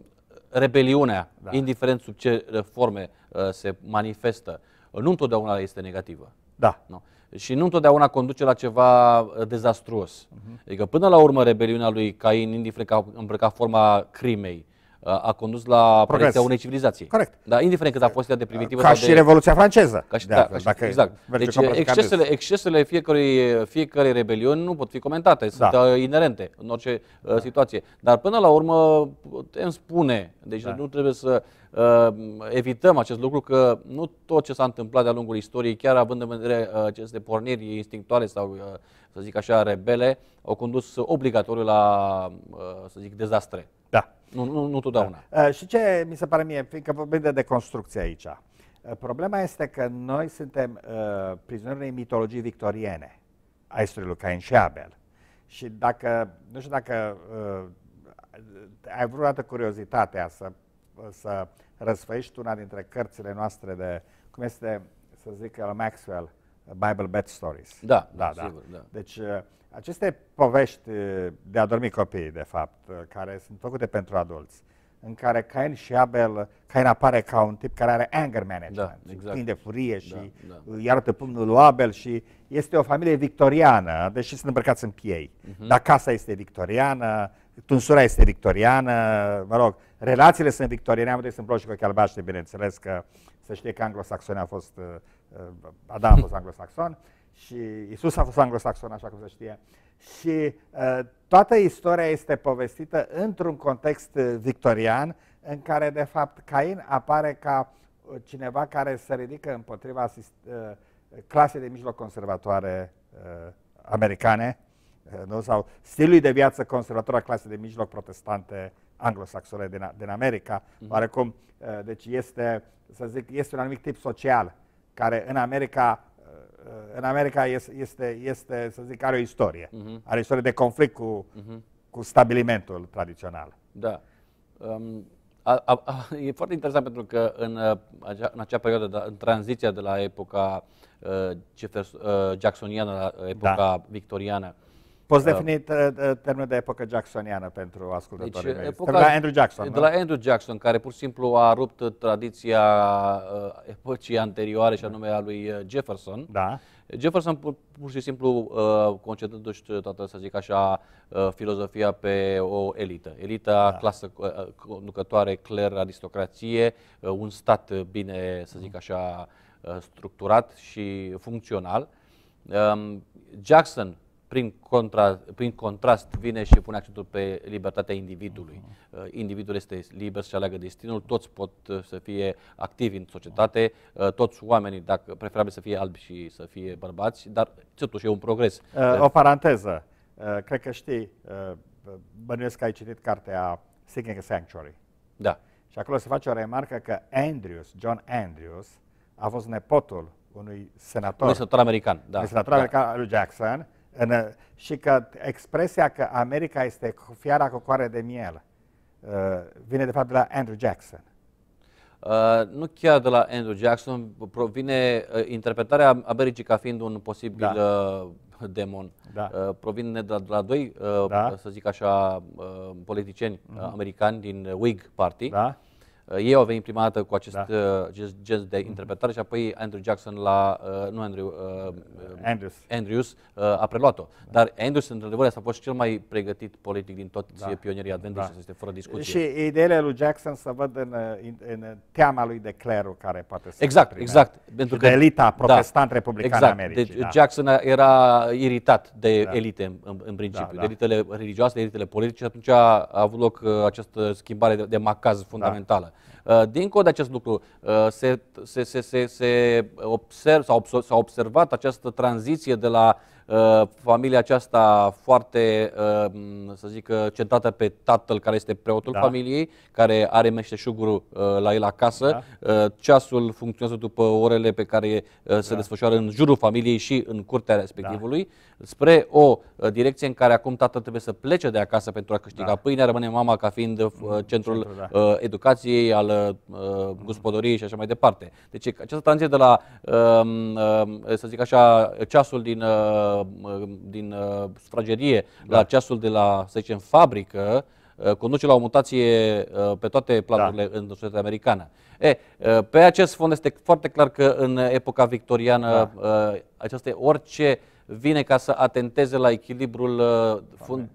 rebeliunea, da. indiferent sub ce uh, forme uh, se manifestă, nu întotdeauna este negativă. Da. Nu? Și nu întotdeauna conduce la ceva uh, dezastruos. Uh-huh. Adică până la urmă rebeliunea lui Cain, indiferent că a îmbrăcat forma crimei, a condus la progresia unei civilizații. Corect. Da, indiferent cât a fost ea de primitivă. Ca și de... Revoluția franceză. Ca și, da, ca și, dacă exact. Deci excesele, excesele fiecărei, fiecărei rebeliuni nu pot fi comentate, da. Uh, inerente în orice uh, da. situație. Dar până la urmă putem spune, deci da. nu trebuie să uh, evităm acest lucru, că nu tot ce s-a întâmplat de-a lungul istoriei, chiar având în vedere uh, aceste porniri instinctuale sau, uh, să zic așa, rebele, au condus obligatoriu la, uh, să zic, dezastre. Nu, nu, nu totdeauna. Da. Uh, și ce mi se pare mie, fiindcă vorbim de deconstrucție aici, uh, problema este că noi suntem uh, prizonieri unei mitologii victoriene a istoriei lui Cain și Abel. Și dacă, nu știu dacă uh, ai vreodată curiozitatea să, să răsfăiești una dintre cărțile noastre de, cum este, să zic, la Maxwell, uh, Bible bad Stories. Da, da, da, da. Sigur, da. Deci, uh, aceste povești uh, de a dormi copiii, de fapt, uh, care sunt făcute pentru adulți, în care Cain și Abel, Cain apare ca un tip care are anger management, da, exact. plin de furie și da, da. îi arată pumnul lui Abel și este o familie victoriană, deși sunt îmbrăcați în piei. Uh-huh. Dar casa este victoriană, tunsura este victoriană, mă rog, relațiile sunt victoriane, am văzut exemplu cu cu albaștri, bineînțeles că se știe că anglosaxonii a fost, uh, uh, Adam a fost anglosaxon și Isus a fost anglosaxon, așa cum se știe. Și uh, toată istoria este povestită într-un context victorian, în care, de fapt, Cain apare ca cineva care se ridică împotriva clasei de mijloc conservatoare americane, nu? sau stilului de viață conservator a clasei de mijloc protestante anglosaxone din, din America. Mm-hmm. Oarecum, deci este să zic, este un anumit tip social care în America uh, în America este, este, este să zic, are o istorie. Uh-huh. Are o istorie de conflict cu, uh-huh. cu stabilimentul tradițional. Da. Um, a, a, a, e foarte interesant pentru că în, uh, acea, în acea perioadă, da, în tranziția de la epoca uh, Jefferson, uh, jacksoniană la epoca da. victoriană, Poți uh, defini termenul de epocă jacksoniană pentru ascultătorii deci, mei. Epoca, de la Andrew Jackson. De da? la Andrew Jackson, care pur și simplu a rupt tradiția uh, epocii anterioare și anume a lui uh, Jefferson. Da. Jefferson pur, pur și simplu uh, concentrându-și toată, să zic așa, uh, filozofia pe o elită. Elita da. clasă uh, conducătoare, cler, aristocrație, uh, un stat bine, să zic așa, uh, structurat și funcțional. Um, Jackson prin, contra, prin contrast vine și pune accentul pe libertatea individului. Mhm. Uh, individul este liber să aleagă destinul, toți pot uh, să fie activi în societate, uh, toți oamenii, dacă preferabil să fie albi și să fie bărbați, dar totuși e un progres. Uh, o paranteză, uh, cred că știi, uh, bănuiesc că ai citit cartea Seeking a Sanctuary. Da. Și acolo se face o remarcă că Andrews, John Andrews, a fost nepotul unui senator. Unui senator american, da. senator da. american al lui Jackson, în, uh, și că expresia că America este fiara cu coare de miel uh, vine de fapt de la Andrew Jackson. Uh, nu chiar de la Andrew Jackson, provine uh, interpretarea Americii ca fiind un posibil da. uh, demon. Da. Uh, provine de la, de la doi, uh, da. să zic așa, uh, politicieni uh-huh. americani din Whig Party. Da ei au venit prima dată cu acest da. uh, gen de interpretare și apoi Andrew Jackson la, uh, nu Andrew, uh, uh Andrews, Andrews uh, a preluat-o. Da. Dar Andrews, într-adevăr, a fost cel mai pregătit politic din toți da. pionierii adventiști, da. este fără discuție. Și ideile lui Jackson să văd în, în, uh, în teama lui de clerul care poate să Exact, prime. exact. Pentru că, de elita da, protestant-republicană exact. Americii. Deci da. Jackson era iritat de da. elite în, în principiu, da, da. de elitele religioase, de elitele politice și atunci a avut loc uh, această schimbare de, de macaz fundamentală. Da. Uh, dincolo de acest lucru, uh, se, se, se, se, se observ, s-a observat această tranziție de la uh, Uh, familia aceasta foarte, uh, să zic, uh, centrată pe tatăl care este preotul da. familiei, care are meșteșugul la el acasă. Da. Ceasul funcționează după orele pe care se da. desfășoară în jurul familiei și în curtea respectivului, da. spre o direcție în care acum tatăl trebuie să plece de acasă pentru a câștiga da. pâinea, rămâne mama ca fiind mm, centrul, Centru, da. educației, al mm. gospodăriei și așa mai departe. Deci această tranziție de la, um, um, să zic așa, ceasul din Uh, din uh, sufragerie da. la ceasul de la, să zicem, fabrică, uh, conduce la o mutație pe toate planurile da. în societatea americană. E, pe acest fond este foarte clar că în epoca victoriană da. aceste orice vine ca să atenteze la echilibrul fund,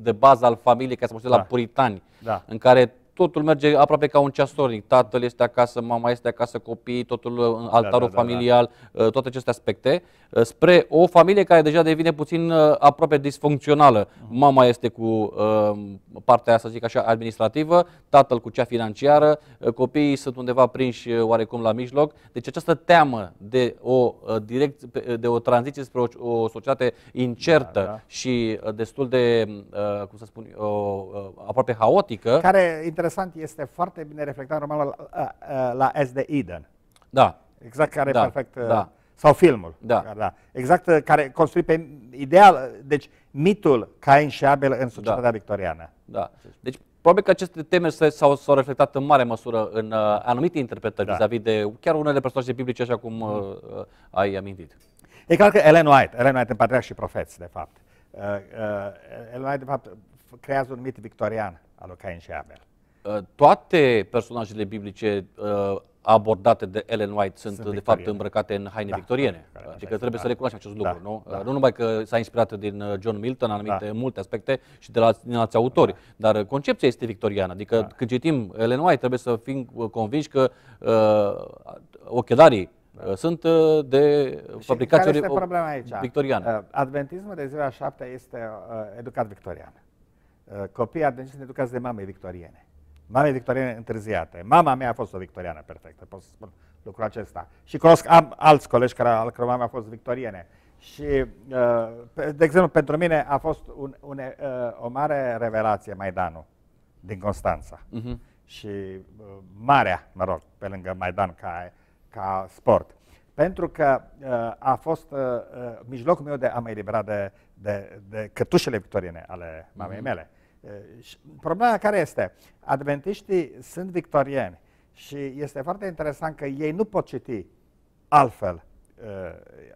de bază al familiei, ca să mă da. la puritani, da. în care totul merge aproape ca un ceasornic. Tatăl este acasă, mama este acasă, copiii, totul, uh, da, altarul da, da, da. familial, da, da. toate aceste aspecte, uh, spre o familie care deja devine puțin aproape disfuncțională. Mhm. Mama este cu partea, să zic așa, administrativă, tatăl cu cea financiară, copiii sunt undeva prinși oarecum la mijloc. Deci această teamă de o, direct, de o tranziție spre o, o societate incertă da, da. și destul de, cum să spun, aproape haotică. Care, interesant, interesant, este foarte bine reflectat în romanul la, la S. de Eden. Da. Exact care da, perfect... Uh, da. Sau filmul. Da. da. Exact uh, care construit pe ideal, uh, deci mitul Cain și Abel în societatea da. victoriană. Da. Deci Probabil că aceste teme s-au, s-au reflectat în mare măsură în uh, anumite interpretări da. vis-a-vis de chiar unele personaje biblice, așa cum uh, uh, ai amintit. E clar că Ellen White, Ellen White în Patriarh și Profeți, de fapt. Uh, uh, Ellen White, de fapt, creează un mit victorian al lui Cain și Abel. Uh, toate personajele biblice uh, abordate de Ellen White sunt, sunt de fapt îmbrăcate în haine da, victoriene. Adică da, adică trebuie să recunoaștem acest lucru, da, nu? Da. Uh, nu numai că s-a inspirat din John Milton da. anumite da. multe aspecte și de la din alți autori, da. dar concepția este victoriană. Adică da. când citim Ellen White trebuie să fim convinși că uh, ochelarii da. sunt uh, de fabricație problema aici? victoriană. Uh, adventismul de ziua șaptea este uh, educat victorian. Uh, copiii adventiști sunt educați de mame victoriene. Mamei victoriene întârziate. Mama mea a fost o victoriană perfectă, pot să spun lucrul acesta. Și cunosc am alți colegi care, al căror mame au fost victoriene. Și, uh, de exemplu, pentru mine a fost un, un, uh, o mare revelație Maidanul din Constanța. Uh-huh. Și uh, marea, mă rog, pe lângă Maidan ca, ca sport. Pentru că a fost mijlocul meu de a mă elibera de, de, de cătușele victoriene ale mamei uh-huh. mele Eh, problema care este? Adventiștii sunt victorieni și este foarte interesant că ei nu pot citi altfel eh,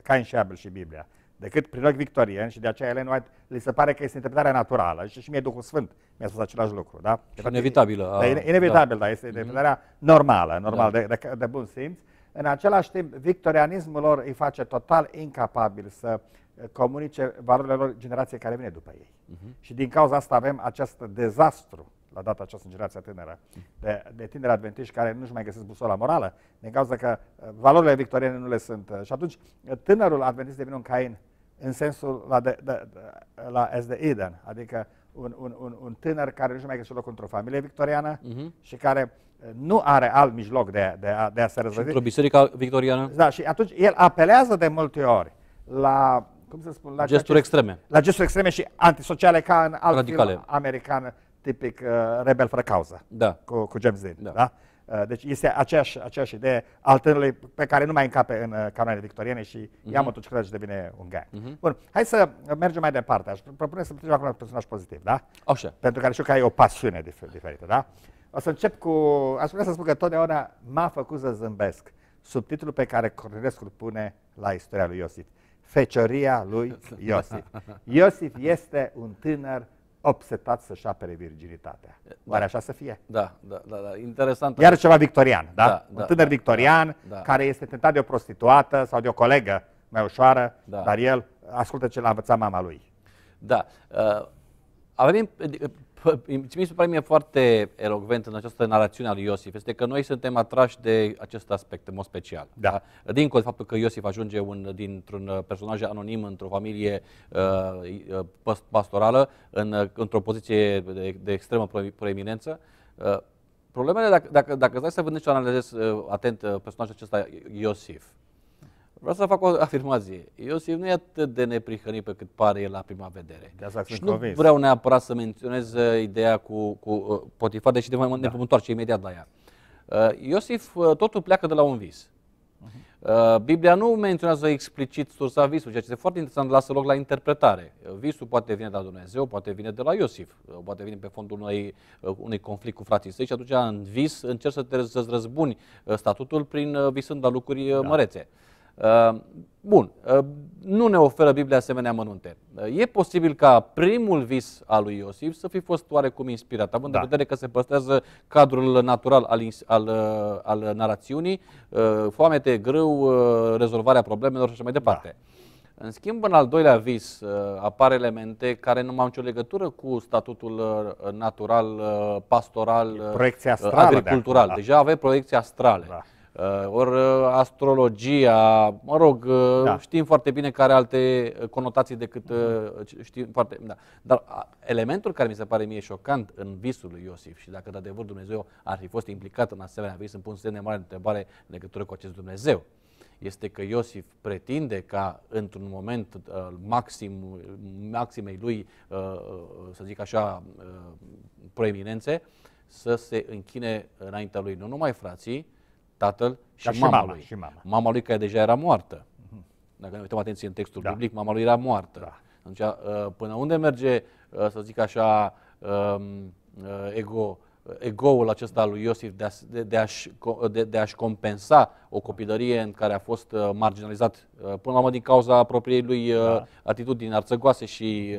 ca în Șabel și Biblia decât prin ochi victorieni și de aceea Ellen White li se pare că este interpretarea naturală și și mie Duhul Sfânt mi-a spus același lucru. Da? Și inevitabilă. A... Da, inevitabil, da. da, este interpretarea mm-hmm. normală, normal, da. de, de, de bun simț. În același timp, victorianismul lor îi face total incapabil să uh, comunice lor generației care vine după ei. Uh-huh. Și din cauza asta avem acest dezastru la data aceasta în generația tânără, de, de tineri adventiști care nu-și mai găsesc busola morală, din cauza că uh, valorile victoriene nu le sunt. Uh, și atunci uh, tânărul adventist devine un cain în sensul la, de, de, de, la as the Eden, adică un, un, un, un tânăr care nu-și mai găsește loc într-o familie victoriană uh-huh. și care nu are alt mijloc de, de, a, de a se răzvrăti. într-o biserică victoriană. Da, și atunci el apelează de multe ori la cum să spun, la gesturi acest, extreme. La gesturi extreme și antisociale ca în alt Radicale. film american tipic uh, rebel fără cauză da. cu, cu James Dean. Da. Da? Uh, deci este aceeași, aceeași idee tânărului pe care nu mai încape în uh, canoanele victoriene și uh-huh. ia mătuci și devine un gang. Uh-huh. Bun, hai să mergem mai departe. Aș propune să trecem acum la personaj pozitiv, da? Așa. Pentru care știu că ai o pasiune dif- diferită, da? O să încep cu... Aș vrea să spun că totdeauna m-a făcut să zâmbesc subtitlul pe care Cornelescu îl pune la istoria lui Iosif fecioria lui Iosif. Iosif este un tânăr obsetat să-și apere virginitatea. Da. Oare da. așa să fie? Da, da, da, da. interesant. Iar ceva victorian, da? da un da, tânăr da, victorian da, da. care este tentat de o prostituată sau de o colegă mai ușoară, da. dar el ascultă ce l-a învățat mama lui. Da. Uh, avem mi se pare mie foarte elogvent în această narațiune a lui Iosif este că noi suntem atrași de acest aspect în mod special. Da. da? Dincolo de faptul că Iosif ajunge un, dintr-un uh, personaj anonim într-o familie uh, uh pastorală, în, uh, într-o poziție de, de extremă proeminență, uh, problemele, dacă, dacă, dacă stai să văd și analizezi uh, atent uh, personajul acesta Iosif, Vreau să fac o afirmație. Iosif nu e atât de neprihănit pe cât pare el la prima vedere. De asta și nu convins. vreau neapărat să menționez uh, ideea cu, cu uh, Potifar, deși de mai mult da. ne vom întoarce imediat la ea. Uh, Iosif uh, totul pleacă de la un vis. Mhm. Uh, Biblia nu menționează explicit sursa visului, ceea ce este foarte interesant, lasă loc la interpretare. Uh, visul poate vine de la Dumnezeu, poate vine de la Iosif, poate vine pe fondul unui, unui conflict cu frații săi și atunci în vis încerci să te, răzbuni statutul prin visând la lucruri da. mărețe. Uh, bun, uh, nu ne oferă Biblia asemenea mănunte. Uh, e posibil ca primul vis al lui Iosif să fi fost oarecum inspirat, având da. în vedere că se păstrează cadrul natural al, al, al narațiunii, foamete, grâu, rezolvarea problemelor și așa mai departe. Da. În schimb, în al doilea vis apar elemente care nu au nicio legătură cu statutul natural, pastoral, proiecția astrală agricultural. De acolo, da. Deja avem proiecții astrale. Da. Uh, ori uh, astrologia, mă rog, uh, da. știm foarte bine care alte conotații decât știm foarte. Da. Dar elementul care mi se pare mie șocant în visul lui Iosif și dacă de adevăr Dumnezeu ar fi fost implicat în asemenea vis, îmi pun semne mare de întrebare în legătură cu acest Dumnezeu este că Iosif pretinde ca într-un moment uh, maxim, maximei lui, uh, să zic așa, uh, proeminențe, să se închine înaintea lui nu numai frații, tatăl și, mama, și mama lui. Și mama. mama lui care deja era moartă. Dacă ne uităm atenție în textul da. biblic, mama lui era moartă. Da. Atunci, uh, până unde merge, uh, să zic așa, um, uh, ego, egoul acesta lui Iosif de, a, de, de, a-și, de, de a-și compensa o copilărie în care a fost marginalizat până la urmă din cauza propriei lui da. atitudini arțăgoase și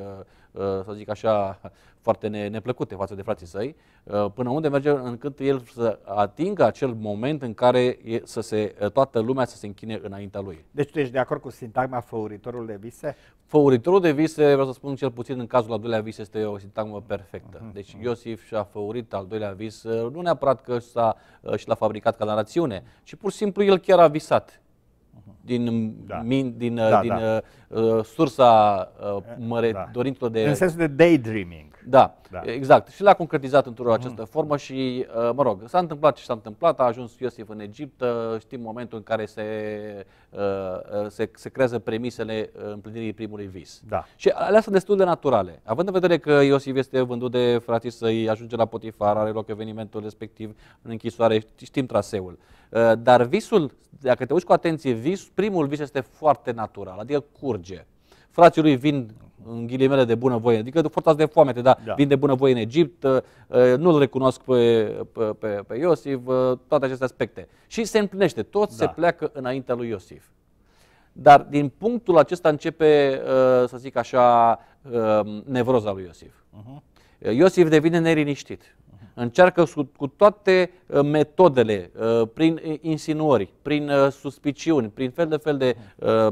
Uh, să zic așa, foarte neplăcute față de frații săi, uh, până unde merge încât el să atingă acel moment în care e, să se, uh, toată lumea să se închine înaintea lui. Deci tu ești de acord cu sintagma făuritorul de vise? Făuritorul de vise, vreau să spun cel puțin în cazul al doilea vis, este o sintagmă perfectă. Mhm, deci mhm. Iosif și-a făurit al doilea vis, nu neapărat că s-a, și l-a fabricat ca narațiune, ci pur și simplu el chiar a visat din, da. min, din, da, din da. Uh, sursa uh, măre, da. dorințelor de... În sensul de daydreaming. Da, da, exact. Și l-a concretizat într-o această formă și, uh, mă rog, s-a întâmplat ce s-a întâmplat, a ajuns Iosif în Egipt, știm momentul în care se, uh, uh, se, se creează premisele împlinirii primului vis. Da. Și alea sunt destul de naturale. Având în vedere că Iosif este vândut de frații săi, ajunge la Potifar, are loc evenimentul respectiv în închisoare, știm traseul. Dar visul, dacă te uiți cu atenție, vis, primul vis este foarte natural, adică curge frații lui vin în ghilimele de bună voie, adică forțați de foamete, dar da. vin de bună voie în Egipt, uh, uh, nu-l recunosc pe, pe, pe, pe Iosif, uh, toate aceste aspecte. Și se împlinește, tot da. se pleacă înaintea lui Iosif. Dar din punctul acesta începe, să zic așa, nevroza lui Iosif. Uh-huh. Iosif devine neriniștit. Încearcă cu, cu toate uh, metodele, uh, prin insinuări, prin uh, suspiciuni, prin fel de fel de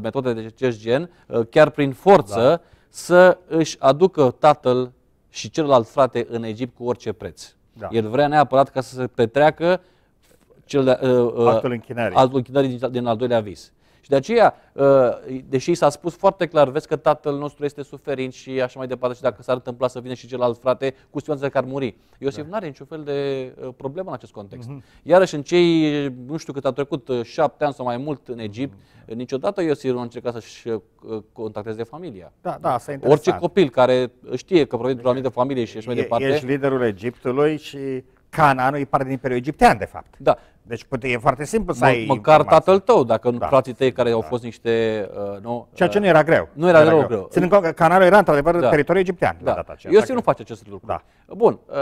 metode de acest gen, chiar prin forță, da. să își aducă tatăl și celălalt frate în Egipt cu orice preț. Da. El vrea neapărat ca să se petreacă cel de, uh, actul închinării. Actul închinării din, din al doilea vis. Și de aceea, uh, deși s-a spus foarte clar, vezi că tatăl nostru este suferind și așa mai departe, și dacă s-ar întâmpla să vină și celălalt frate, cu siguranță că ar muri. Iosif da. nu are niciun fel de uh, problemă în acest context. Mm-hmm. Iarăși, în cei, nu știu cât a trecut, uh, șapte ani sau mai mult în Egipt, mm-hmm. niciodată Iosif nu a încercat să-și contacteze familia. Da, da, asta e Orice copil care știe că provine dintr-o deci, anumită familie și așa mai departe. Ești liderul Egiptului și Canaanul e parte din Imperiul Egiptean, de fapt. Da. Deci pute, e foarte simplu să M- ai Măcar informație. tatăl tău, dacă nu da. frații tăi care da. au fost niște... Uh, nu, Ceea ce uh, nu era greu. Nu era, era greu. Ținând cont că Canaanul era într-adevăr da. teritoriul egiptean da. data aceea. Iosif nu face acest lucru. Da. Bun. Uh,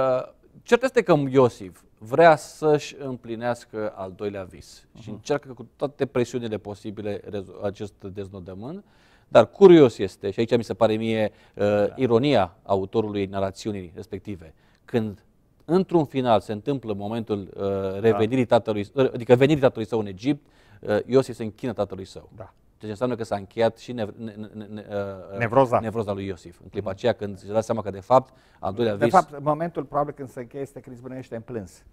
cert este că Iosif vrea să-și împlinească al doilea vis uh-huh. și mhm. încearcă cu toate presiunile posibile acest deznodământ, dar curios este, și aici mi se pare mie uh, da. ironia autorului narațiunii respective, când într-un final se întâmplă momentul uh, da. revenirii da. tatălui, uh, adică venirii tatălui său în Egipt, uh, Iosif se închină tatălui său. Da. Deci înseamnă că s-a încheiat și nev- ne- ne- ne- uh, nevroza. nevroza lui Iosif. În clipa mm-hmm. aceea când se da seama că de fapt al doilea de vis... De fapt, momentul probabil când se încheie este când îți în plâns.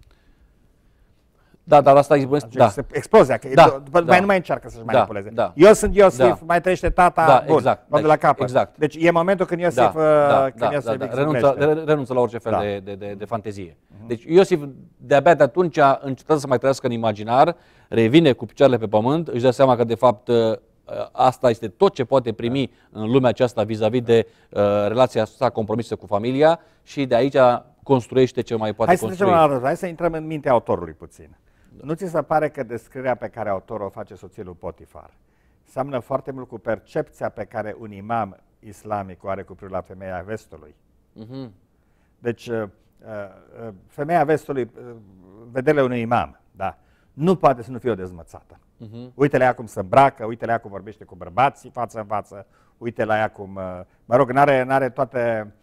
Da, dar asta expunezi. Da. Explozia, că da, după da. mai nu mai încearcă să-și da. manipuleze. Da, da. Eu sunt Iosif, da. mai trăiește tata, da, bun, exact, de la deci, capăt. Exact. Deci e momentul când Iosif, da, uh, da, când da, Iosif da, da. Renunță, renunță la orice fel da. de, de, de, de fantezie. Uh-huh. Deci Iosif de-abia de atunci încetă să mai trăiască în imaginar, revine cu picioarele pe pământ, își dă seama că de fapt uh, asta este tot ce poate primi în lumea aceasta vis-a-vis de uh, relația sa compromisă cu familia și de aici construiește ce mai poate Hai să construi. Trecem la, hai să intrăm în mintea autorului puțin. Nu ți se pare că descrierea pe care autorul o face soției lui Potifar seamănă foarte mult cu percepția pe care un imam islamic o are cu privire la femeia vestului? Mm-hmm. Deci, uh, uh, uh, femeia vestului, vedele unui imam, da, nu poate să nu fie o dezmățată. Uh-huh. Mhm. Uite la ea cum se îmbracă, uite la ea cum vorbește cu bărbații față în față, uite la ea cum, mă rog, n-are, n-are toate,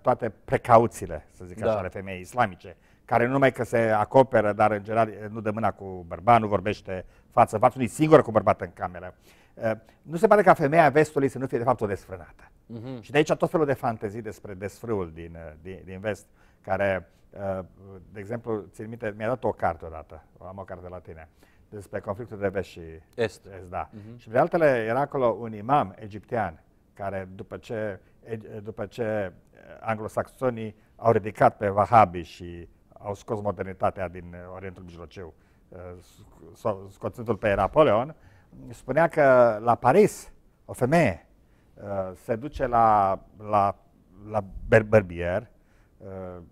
toate precauțiile, să zic da. așa, ale femeii islamice care nu numai că se acoperă, dar în general nu dă mâna cu bărbat, nu vorbește față față, nu singură cu bărbat în cameră. Nu se pare ca femeia vestului să nu fie de fapt o desfrânată. Mm-hmm. Și de aici tot felul de fantezii despre desfrâul din, din, din vest, care, de exemplu, țin minte, mi-a dat o carte odată, am o carte la tine, despre conflictul de vest și est. est da. Mm-hmm. Și de altele era acolo un imam egiptean, care după ce, după ce anglosaxonii au ridicat pe Wahhabi și au scos modernitatea din uh, Orientul Mijlociu, uh, scoțându-l pe Napoleon, spunea că la Paris o femeie uh, se duce la, la, la berbier,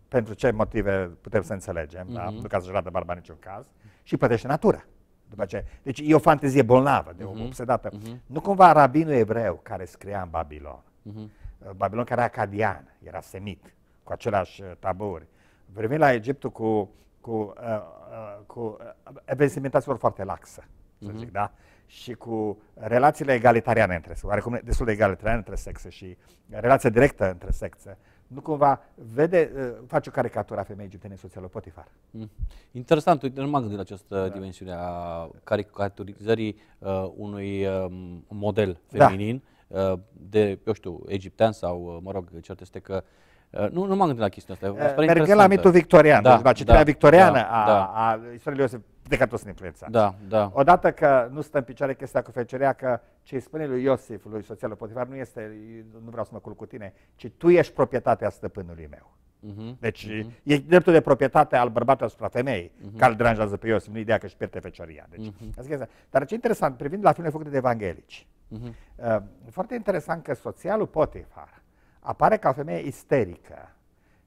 pentru ce motive putem să înțelegem, mm-hmm. da? Mhm. nu ca să-și arată barba în niciun caz, și plătește natura. După ce, deci e o fantezie bolnavă, de mm-hmm. obsedată. Mm-hmm. Nu cumva rabinul evreu care scria în Babilon, mm-hmm. Babilon care era acadian, era semit, cu aceleași taburi, Vremea la Egiptul cu, cu, uh, uh cu uh, evenimentăților foarte laxă, să mm-hmm. zic, da? și cu relațiile egalitariane între sexe, oarecum destul de egalitariane între sexe și relația directă între sexe, nu cumva vede, uh, face o caricatură a femeii egiptene lui Potifar. Mm. Interesant, uite, nu m-am gândit la această da. dimensiune a caricaturizării uh, unui um, model da. feminin da. uh, de, eu știu, egiptean sau, mă rog, cert este că uh, Uh, nu, nu m-am gândit la chestia asta. Uh, Mergând la mitul victorian, da, deci da, victoriană da, a, da. a istoriei Iosif, de care toți sunt influențați. Da, da. Odată că nu stă în picioare chestia cu fecerea, că ce îi spune lui Iosif, lui soția lui Potifar, nu este, nu vreau să mă culc cu tine, ci tu ești proprietatea stăpânului meu. Uh-huh. Deci uh-huh. e dreptul de proprietate al bărbatului asupra femeii uh-huh. care îl deranjează pe Iosif, nu ideea că își pierde fecioria. Deci, uh-huh. Dar ce interesant, privind la filmele făcute de evanghelici, uh-huh. uh, foarte interesant că soția lui Potifar apare ca o femeie isterică,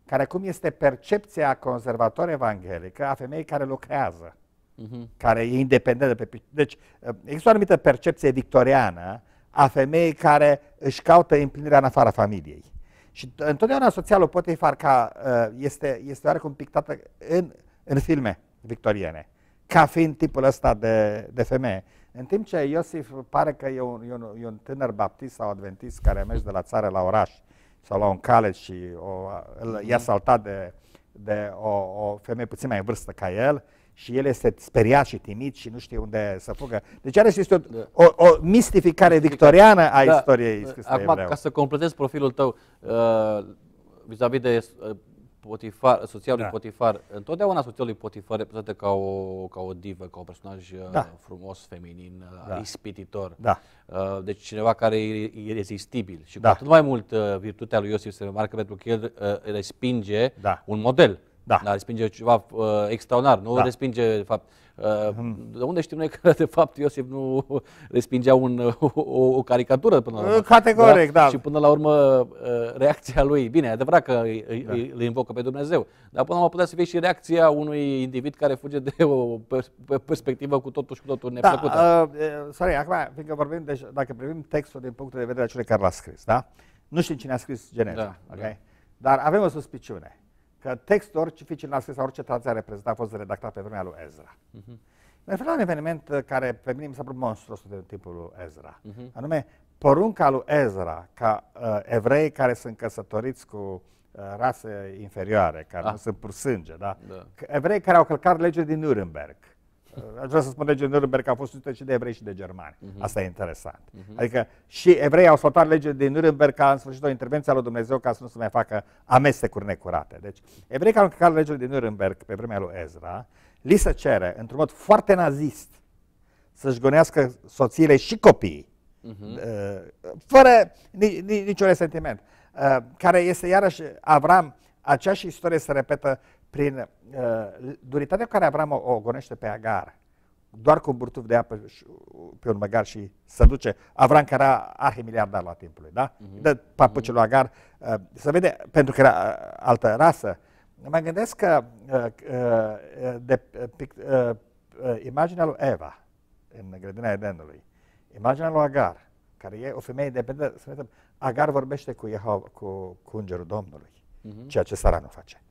care cum este percepția conservatoare evanghelică a femeii care lucrează, uh-huh. care e independentă. Pe, deci ă, există o anumită percepție victoriană a femeii care își caută împlinirea în afara familiei. Și întotdeauna soția lui Potifar ca, ă, este, este oarecum pictată în, în filme victoriene, ca fiind tipul ăsta de, de femeie. În timp ce Iosif pare că e un, e un, e un tânăr baptist sau adventist care merge de la țară la oraș sau la un cale și o, îl, i-a mhm. saltat de, de o, o femeie puțin mai în vârstă ca el și el este speriat și timid și nu știe unde să fugă. Deci are este o, da. o, o mistificare victoriană a da. istoriei scrisă Acum, evreu. ca să completez profilul tău, uh, vis-a-vis de uh, Potifar, soția lui da. Potifar, întotdeauna soția lui Potifar reprezintă ca o, ca o divă, ca un personaj uh, da. frumos, feminin, uh, da. ispititor. Da. Uh, deci cineva care e irezistibil. Și da. cu atât mai mult virtutea lui Iosif se remarcă pentru că el respinge da. un model. Da. Dar respinge ceva uh, extraordinar, nu da. respinge, de fapt. Uh, hmm. de unde știm noi că, de fapt, Iosif nu respingea un, o, o caricatură până la uh, urmă? Categoric, da? da. Și până la urmă, uh, reacția lui, bine, adevărat că da. îl invocă pe Dumnezeu, dar până la urmă putea să fie și reacția unui individ care fuge de o perspectivă cu totul și cu totul da, neplăcută. Da, uh, sorry, acum, fiindcă vorbim, deci, dacă privim textul din punctul de vedere al celui care l-a scris, da? Nu știm cine a scris geneza, da, ok? Da. Dar avem o suspiciune că textul, orice fici n a scris, orice traducție a reprezentat, a fost redactat pe vremea lui Ezra. Uh-huh. Mhm. Mă refer la un eveniment uh, care pe mine mi s-a părut monstruos de timpul lui Ezra, uh-huh. anume porunca lui Ezra ca uh, evrei care sunt căsătoriți cu uh, rase inferioare, care ah. nu sunt pur sânge, da? da? Evrei care au călcat legea din Nuremberg, uh, Aș vrea să spun de Nürnberg, că a fost susținută și de evrei și de germani. Uh-huh. Asta e interesant. Uh-huh. Adică și evrei au sfătuit legea din Nürnberg, ca în sfârșit o intervenție a lui Dumnezeu ca să nu se mai facă amestecuri necurate. Deci evrei care au încălcat legea din Nürnberg pe vremea lui Ezra, li se cere într-un mod foarte nazist să-și gonească soțiile și copiii, uh-huh. fără ni, niciun resentiment, uh, care este iarăși Avram, aceeași istorie se repetă prin uh, duritatea care Avram o, o gonește pe Agar, doar cu un burtuf de apă și, uh, pe un măgar și să duce Avram care era arhimiliardar la timpul lui, da? Uh-huh. Dă papucii uh-huh. Agar, uh, să vede, pentru că era uh, altă rasă. Mă gândesc că uh, uh, de, uh, uh, uh, imaginea lui Eva în grădina Edenului, imaginea lui Agar, care e o femeie independentă, să vedem, Agar vorbește cu, Jehova, cu, cu Îngerul Domnului, uh-huh. ceea ce Sara nu face.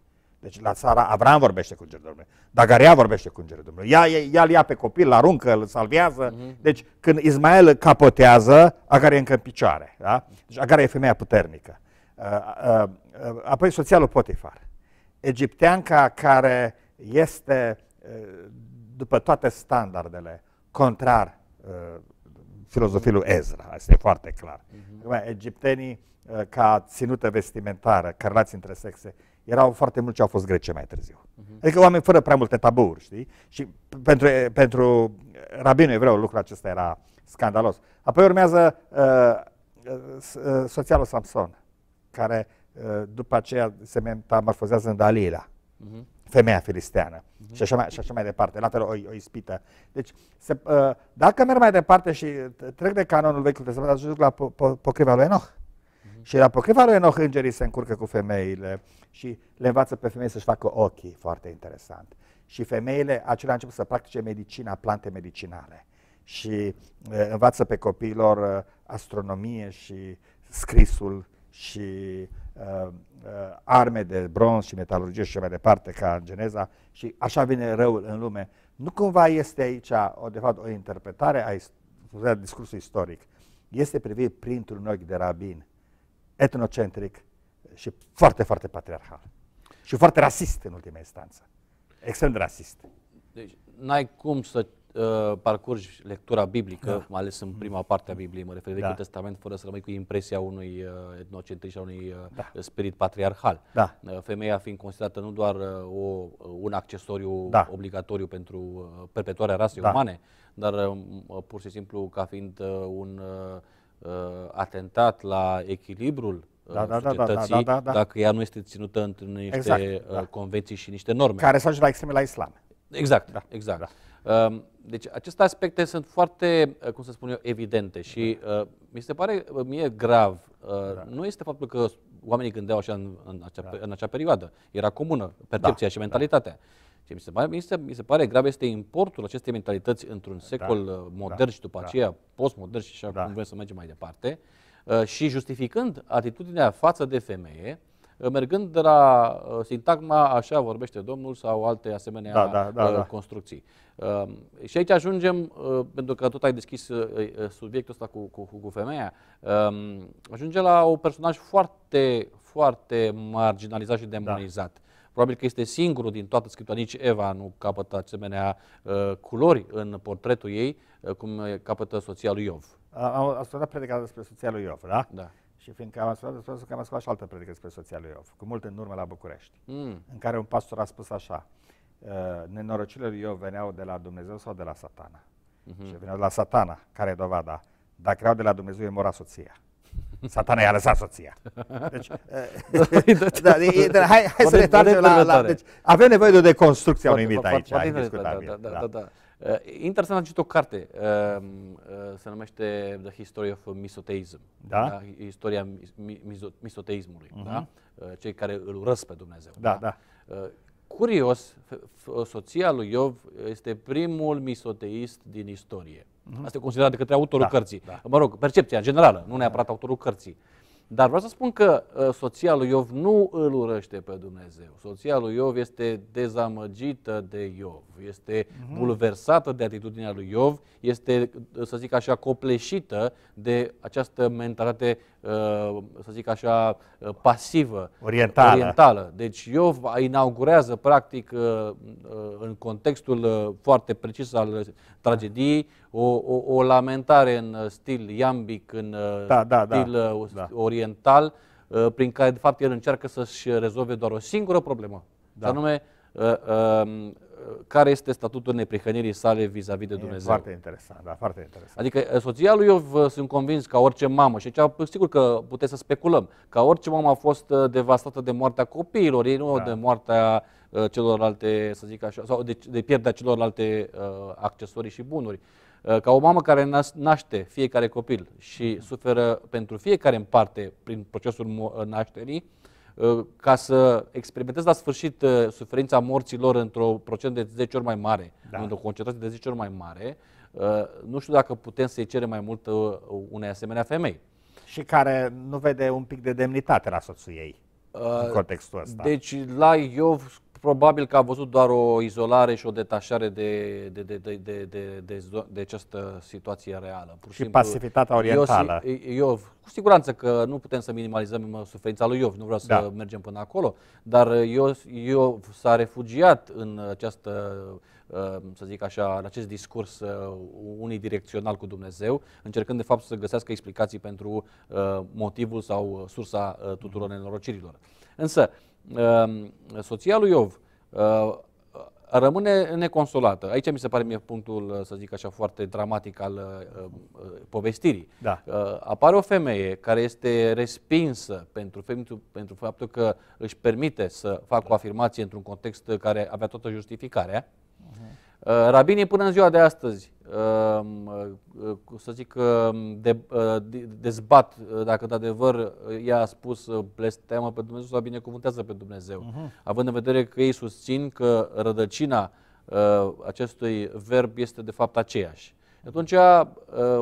Deci la sara Avram vorbește cu Îngerul Domnului, Dagarea vorbește cu Îngerul Domnului, ea, ea îl ia pe copil, îl aruncă, îl salvează. Uh-huh. Deci când Ismael capotează, Agar e încă în picioare. Da? Deci Agar e femeia puternică. Uh, uh, uh, apoi soția lui Potifar, egipteanca care este, după toate standardele, contrar filozofiei lui Ezra, asta e foarte clar. Uh-huh. Egiptenii ca ținută vestimentară, ca relații între sexe, erau foarte mulți ce au fost grece mai târziu. Uh-huh. Adică oameni fără prea multe tabouri, știi? Și pentru, pentru uh, rabinul evreu lucrul acesta era scandalos. Apoi urmează uh, uh soția lui Samson, care uh, după aceea se metamorfozează în Dalila, uh-huh. femeia filisteană uh-huh. și, așa mai, și așa mai departe, la fel o, o ispită. Deci, se, uh, dacă merg mai departe și trec de canonul Vechiului mă ajung la po- po- pocriva lui Enoch. Și era apocrifa lui Enoch îngerii se încurcă cu femeile și le învață pe femei să-și facă ochii, foarte interesant. Și femeile acelea încep să practice medicina, plante medicinale și eh, învață pe copiilor eh, astronomie și scrisul și uh, uh, arme de bronz și metalurgie și mai departe ca în Geneza și așa vine răul în lume. Nu cumva este aici, o, de fapt, o interpretare a, a discursului istoric. Este privit printr-un ochi de rabin etnocentric și foarte, foarte patriarhal. Și foarte rasist în ultima instanță. Extrem de rasist. Deci, n-ai cum să uh, parcurgi lectura biblică, da. mai ales în prima parte a Bibliei, mă refer da. Testament, fără să rămâi cu impresia unui uh, etnocentric și a unui uh, da. spirit patriarhal. Da. Uh, femeia fiind considerată nu doar uh, o, un accesoriu da. obligatoriu pentru uh, perpetuarea rasei da. umane, dar uh, pur și simplu ca fiind uh, un uh, uh, atentat la echilibrul uh, da, da, da, da, da, da, da, da. dacă ea nu este ținută între niște exact, uh, da. convenții și niște norme. Care să ajungă la extreme la islam. Exact, da, exact. Da. Um, deci aceste aspecte sunt foarte, uh, cum să spun eu, evidente și da. mi se pare mie grav. Da. Nu este faptul că oamenii gândeau așa în, în, acea, da. în acea perioadă. Era comună da, percepția da, și mentalitatea. Da. Ce mi se, pare, mi, se, mi se pare grav este importul acestei mentalități într-un da, secol da, uh, da modern da, și după da, aceea postmodern și așa da. cum vrem să mergem mai departe uh, și justificând atitudinea față de femeie, uh, mergând de la uh, sintagma așa vorbește domnul sau alte asemenea da, da, da, da. construcții. Um, și aici ajungem, pentru că tot ai deschis subiectul ăsta cu, cu, cu femeia, um, ajungem la un personaj foarte, foarte marginalizat și da. demonizat. Da Probabil că este singurul din toată scriptura, nici Eva nu capătă asemenea uh, culori în portretul ei, uh, cum capătă soția lui Iov. Am ascultat predica despre soția lui Iov, da? Da. Și fiindcă am ascultat despre că am ascultat și altă predică despre soția lui Iov, cu mult în urmă la București, mm. în care un pastor a spus așa, uh, nenorocile lui Iov veneau de la Dumnezeu sau de la satana? Mm-hmm. Și veneau de la satana, care e dovada? Dacă erau de la Dumnezeu, e mora soția. Satana i-a lăsat soția. Deci, da, da, hai, hai să ne întoarcem la, la deci, avem nevoie de o deconstrucție a unui mit aici, da da, da, da, da. da. Uh, interesant, am citit o carte, uh, uh, se numește The History of Misoteism, da? Da? istoria miso misoteismului, uh-huh. da? Uh, cei care îl urăsc pe Dumnezeu. Da, da. da. Uh, curios, soția lui Iov este primul misoteist din istorie. Mhm. Asta e considerat de către autorul da, cărții. Da. Mă rog, percepția generală, nu neapărat autorul cărții. Dar vreau să spun că ă, soția lui Iov nu îl urăște pe Dumnezeu. Soția lui Iov este dezamăgită de Iov, este uh-huh. bulversată de atitudinea lui Iov, este, să zic așa, copleșită de această mentalitate Uh, să zic așa, uh, pasivă, orientală. orientală. Deci Iov inaugurează, practic, uh, în contextul foarte precis al tragediei, o, o, o lamentare în stil iambic, în da, da, da, stil da, oriental, da. prin care, de fapt, el încearcă să-și rezolve doar o singură problemă, da. anume um, care este statutul neprihănirii sale vis-a-vis -vis de Dumnezeu. E foarte interesant, da, foarte interesant. Adică eh, soția lui Iov sunt convins ca orice mamă, și aici sigur că puteți să speculăm, ca orice mamă a fost eh, devastată de moartea copiilor, ei nu da. de moartea eh, celorlalte, să zic așa, sau de, deci, de pierderea celorlalte uh, accesorii și bunuri. Uh, ca o mamă care naște fiecare copil și suferă pentru fiecare în parte prin procesul nașterii, uh, Uh, ca să experimenteze la sfârșit uh, suferința morților într-o procent de 10 ori mai mare, da. într-o concentrație de 10 ori mai mare, uh, nu știu dacă putem să-i cerem mai mult unei asemenea femei. Și care nu vede un pic de demnitate la soțul ei în contextul ăsta. Deci la Iov probabil că a văzut doar o izolare și o detașare de, de, de, de, de, de, de, de această situație reală. Pur și, și simplu, pasivitatea orientală. Iov, cu siguranță că nu putem să minimalizăm suferința lui Iov, nu vreau da. să mergem până acolo, dar Iov, Iov s-a refugiat în această ă, să zic așa, în acest discurs ă, unidirecțional cu Dumnezeu, încercând de fapt să găsească explicații pentru ă, motivul sau sursa tuturor mhm. nenorocirilor. Însă, Ehm, soția lui Iov ehm, rămâne neconsolată. Aici mi se pare mie punctul, să zic așa, foarte dramatic al ehm, povestirii. Da. apare o femeie care este respinsă pentru, pentru faptul că își permite să facă o afirmație într-un context care avea toată justificarea. Uh-huh. Uh, Rabinii până în ziua de astăzi, uh, uh, să zic, de, dezbat dacă de adevăr ea a spus blesteamă pe Dumnezeu sau binecuvântează pe Dumnezeu, uh-huh. având în vedere că ei susțin că rădăcina acestui verb este de fapt aceeași. Atunci,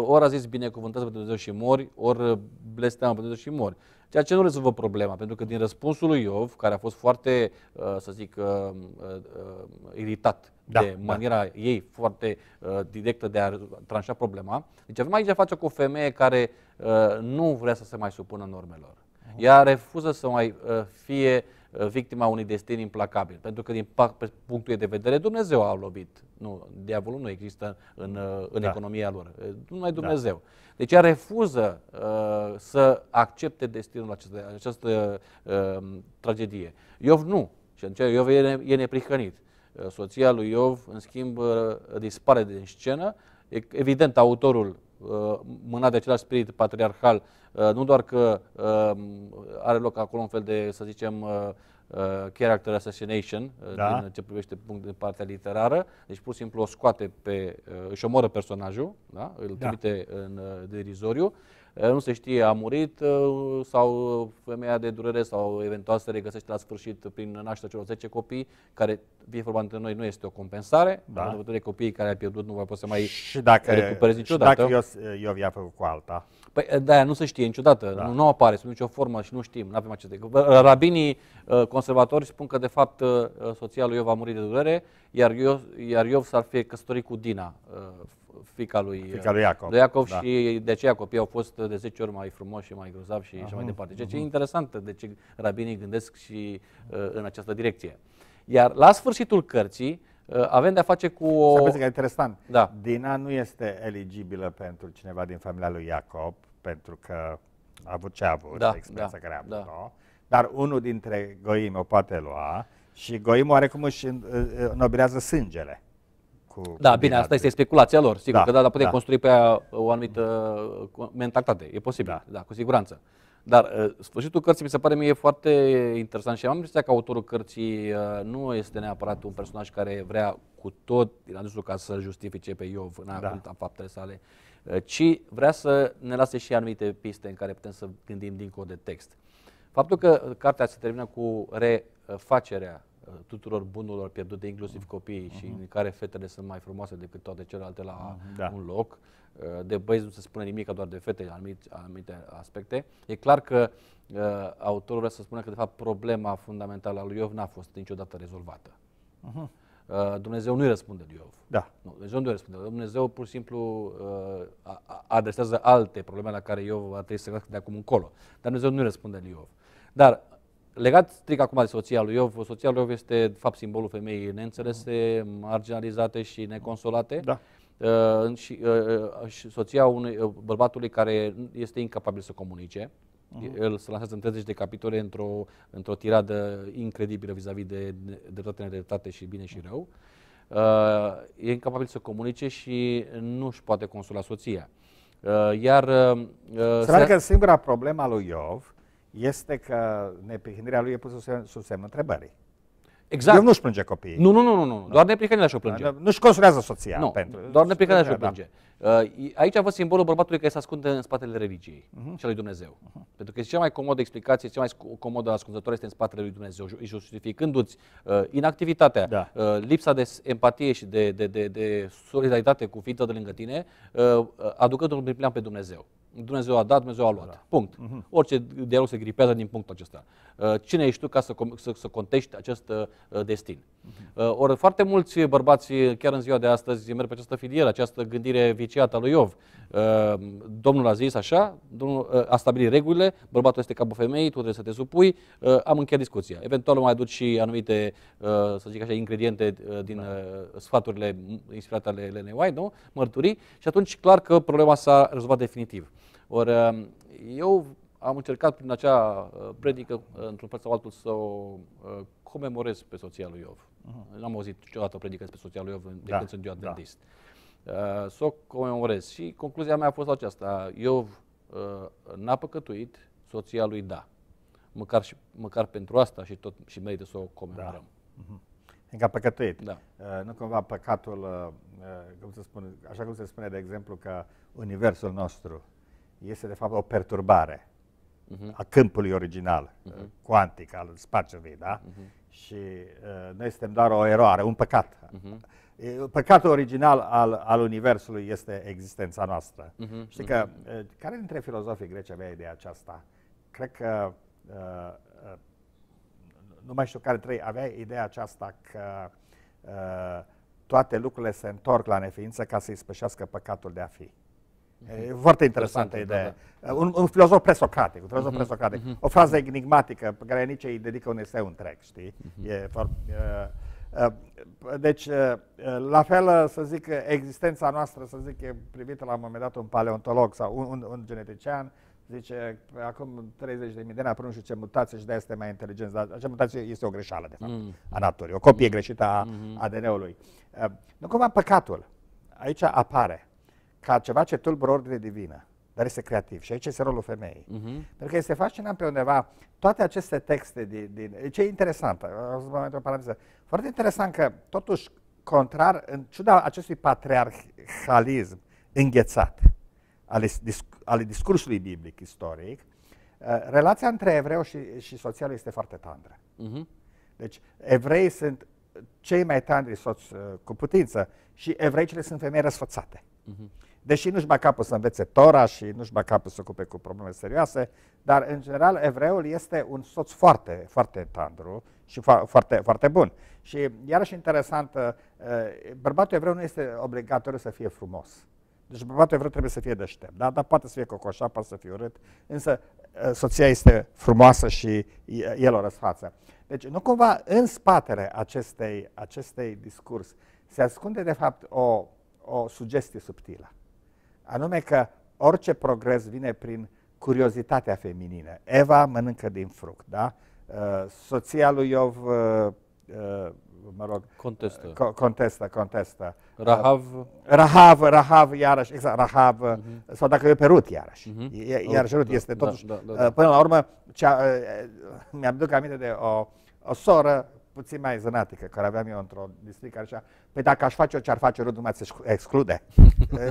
ori a zis binecuvântează pe Dumnezeu și mori, ori blesteamă pe Dumnezeu și mori ceea ce nu rezolvă problema, pentru că din răspunsul lui Iov, care a fost foarte, uh, să zic, uh, uh, iritat da, de da. maniera da. ei foarte directă de a tranșa problema, deci avem aici de face cu o femeie care nu vrea să se mai supună normelor. Ea refuză să mai fie Uh, victima unui destin implacabil. Pentru că din punctul de vedere Dumnezeu a lovit. Nu, diavolul nu există în, uh, în da. economia lor. Uh, numai da. Dumnezeu. Da. Deci ea refuză uh, să accepte destinul acestei, această uh, tragedie. Iov nu. Și atunci Iov e, ne, e neprihănit. Soția lui Iov, în schimb, dispare din scenă. evident, autorul Uh, mânat de același spirit patriarhal, uh, nu doar că uh, are loc acolo un fel de, să zicem, character assassination, da. din ce privește punct de partea literară, deci pur și simplu o scoate pe, își omoră personajul, da? îl da. trimite da. în derizoriu Eh, nu se știe, a murit eh, sau femeia de durere sau eventual se regăsește la sfârșit prin nașterea celor 10 copii, care, fie vorba între noi, nu este o compensare, da. în vedere copiii care ai pierdut nu vă poți să mai și dacă, recuperezi niciodată. Și dacă eu, eu vi-a făcut cu alta. Păi eh, de nu se știe niciodată, da. nu, nu apare sub nicio formă și nu știm, nu avem aceste. Rabinii conservatori spun că de fapt soția lui Iov a murit de durere, iar Iov, iar Iov s-ar fi căsătorit cu Dina, fica lui, fica lui uh, Iacov, lui Iacov da. și de aceea copiii au fost uh, de 10 ori mai frumoși și mai grozavi și așa mai departe. Ceea ce e interesant de ce rabinii gândesc și uh, în această direcție. Iar la sfârșitul cărții uh, avem de-a face cu o... Să că interesant. Da. Dina nu este eligibilă pentru cineva din familia lui Iacob, pentru că a avut ce a avut, da, experiența da, care a da. avut-o, da. dar unul dintre goimi o poate lua și goimul oarecum își nobilează sângele cu. Da, bine, asta este speculația lor, sigur, da, că da, dar putem da. construi pe ea o anumită mentalitate, e posibil, da, da cu siguranță. Dar ă, sfârșitul cărții mi se pare mie foarte interesant și am impresia că autorul cărții ă, nu este neapărat un personaj care vrea cu tot din adusul ca să justifice pe Iov în da. faptele sale, ă, ci vrea să ne lase și anumite piste în care putem să gândim dincolo de text. Faptul că cartea se termină cu refacerea Uh, tuturor bunurilor pierdute, inclusiv mhm. copiii, uh-huh. și în mhm. care fetele sunt mai frumoase decât toate celelalte la mhm. da. un loc. Uh, de băieți nu se spune nimic, doar de fete, anumite, anumite aspecte. E clar că uh, autorul vrea să spună că, de fapt, problema fundamentală a lui Iov n-a fost niciodată rezolvată. Uh-huh. Uh, Dumnezeu nu-i răspunde lui Iov. Da. Nu, Dumnezeu nu-i răspunde. Dumnezeu pur și simplu uh, adresează alte probleme la care Iov va trebui să gândească de acum încolo. Dar Dumnezeu nu-i răspunde lui Iov. Dar legat strict acum de soția lui Iov, soția lui Iov este, de fapt, simbolul femeii neînțelese, marginalizate și neconsolate. Da. Uh, și, uh, uh și soția unui uh, bărbatului care este incapabil să comunice. Uh-huh. El se lansează în 30 de capitole într-o, într-o tiradă incredibilă vis-a-vis de toate nedreptate și bine și rău. Uh, e incapabil să comunice și nu își poate consola soția. Uh, iar. Uh, Săracă, că singura problema lui Iov este că neprihănirea lui e pusă sub, semn întrebării. Exact. El nu-și plânge copiii. Nu, nu, nu, nu, nu. doar neprihănirea și-o plânge. Da, nu-și construiază soția. Nu, pentru, doar neprihănirea și-o plânge. Da. Aici a fost simbolul bărbatului care se ascunde în spatele religiei uh-huh. și lui Dumnezeu. Uh-huh. Pentru că este cea mai comodă explicație, cea mai comodă ascunzătoare este în spatele lui Dumnezeu, justificându-ți uh, inactivitatea, da. uh, lipsa de empatie și de, de, de, de solidaritate cu ființa de lângă tine, uh, uh aducându-l în plan pe Dumnezeu. Dumnezeu a dat, Dumnezeu a luat. Da. Punct. Uh-huh. Orice dialog se gripează din punctul acesta. Uh, cine ești tu ca să, să, să contești acest uh, destin? Uh-huh. Ori foarte mulți bărbați, chiar în ziua de astăzi, merg pe această filieră, această gândire viciată a lui Iov. Uh, domnul a zis așa, domnul a stabilit regulile, bărbatul este capul femeii, tu trebuie să te supui, am încheiat discuția. Eventual mai aduci și anumite, să zic așa, ingrediente din da. sfaturile inspirate ale Lenei White, nu? mărturii, și atunci clar că problema s-a rezolvat definitiv. Ori um, eu am încercat prin acea uh, predică, uh, într-un fel sau altul, să o uh, comemorez pe soția lui Iov. Uh-huh. N-am auzit niciodată o predică despre soția lui Iov de da. sunt eu adventist. Da. Uh, să o comemorez. Și concluzia mea a fost aceasta. Iov uh, n-a păcătuit, soția lui da. Măcar, și, măcar pentru asta și tot și merită să o comemorăm. Da. Uh-huh. Fiindcă a păcătuit. Da. Uh, nu cumva păcatul, uh, cum se spune, așa cum se spune, de exemplu, că universul nostru este de fapt o perturbare uh-huh. a câmpului original, uh-huh. cuantic, al spațiului, da? Uh-huh. Și uh, noi suntem doar o eroare, un păcat. Uh-huh. Păcatul original al, al Universului este existența noastră. Uh-huh. Știi uh-huh. că, uh, care dintre filozofii greci avea ideea aceasta? Cred că, uh, uh, nu mai știu care trei, avea ideea aceasta că uh, toate lucrurile se întorc la neființă ca să-i spășească păcatul de a fi. E foarte interesantă ideea. Da, da. Un, un filozof presocratic, un filozof uh-huh. presocratic. Uh-huh. O frază enigmatică pe care nici îi dedică un eseu întreg, știi? Uh-huh. E foarte, uh, uh, deci, uh, la fel, să zic, existența noastră, să zic, e privită la un moment dat un paleontolog sau un, un, un genetician, zice, păi, acum 30 de mii de ani, până nu știu ce mutație și de este mai inteligent. Dar acea mutație este o greșeală, de fapt, mm. a naturii, o copie greșită a mm-hmm. ADN-ului. Uh, nu cumva păcatul aici apare ca ceva ce tulbură ordine divină, dar este creativ. Și aici este rolul femeii. Uh-huh. Pentru că este fascinant pe undeva toate aceste texte din... din ce e interesant, o paranteză, foarte interesant că, totuși, contrar, în ciuda acestui patriarchalism înghețat al, disc, al discursului biblic istoric, ă, relația între evreu și, și soția lui este foarte tandră. Uh-huh. Deci, evrei sunt cei mai tandri soți ă, cu putință și evreicele sunt femei răsfățate. Uh-huh. Mhm deși nu-și bea capul să învețe Tora și nu-și bea capul să ocupe cu probleme serioase, dar în general evreul este un soț foarte, foarte tandru și fo- foarte, foarte bun. Și iarăși interesant, uh, bărbatul evreu nu este obligatoriu să fie frumos. Deci bărbatul evreu trebuie să fie deștept, da? dar poate să fie cocoșat, poate să fie urât, însă uh, soția este frumoasă și el o răsfață. Deci nu cumva în spatele acestei, acestei discurs se ascunde de fapt o, o sugestie subtilă anume că orice progres vine prin curiozitatea feminină. Eva mănâncă din fruct, da? Uh, soția lui Iov, uh, uh, mă rog... Contestă. contestă, contestă. Rahav. Rahav, Rahav, iarăși, exact, Rahav, uh-huh. sau dacă e pe Rut, iarăși. Uh-huh. Iarăși Rut da, este da, totuși, da, da, da, da. până la urmă, cea, mi duc aminte de o, o soră puțin mai zânatică, care aveam eu într-o districă așa, Păi dacă aș face ce ar face rodul meu, se exclude.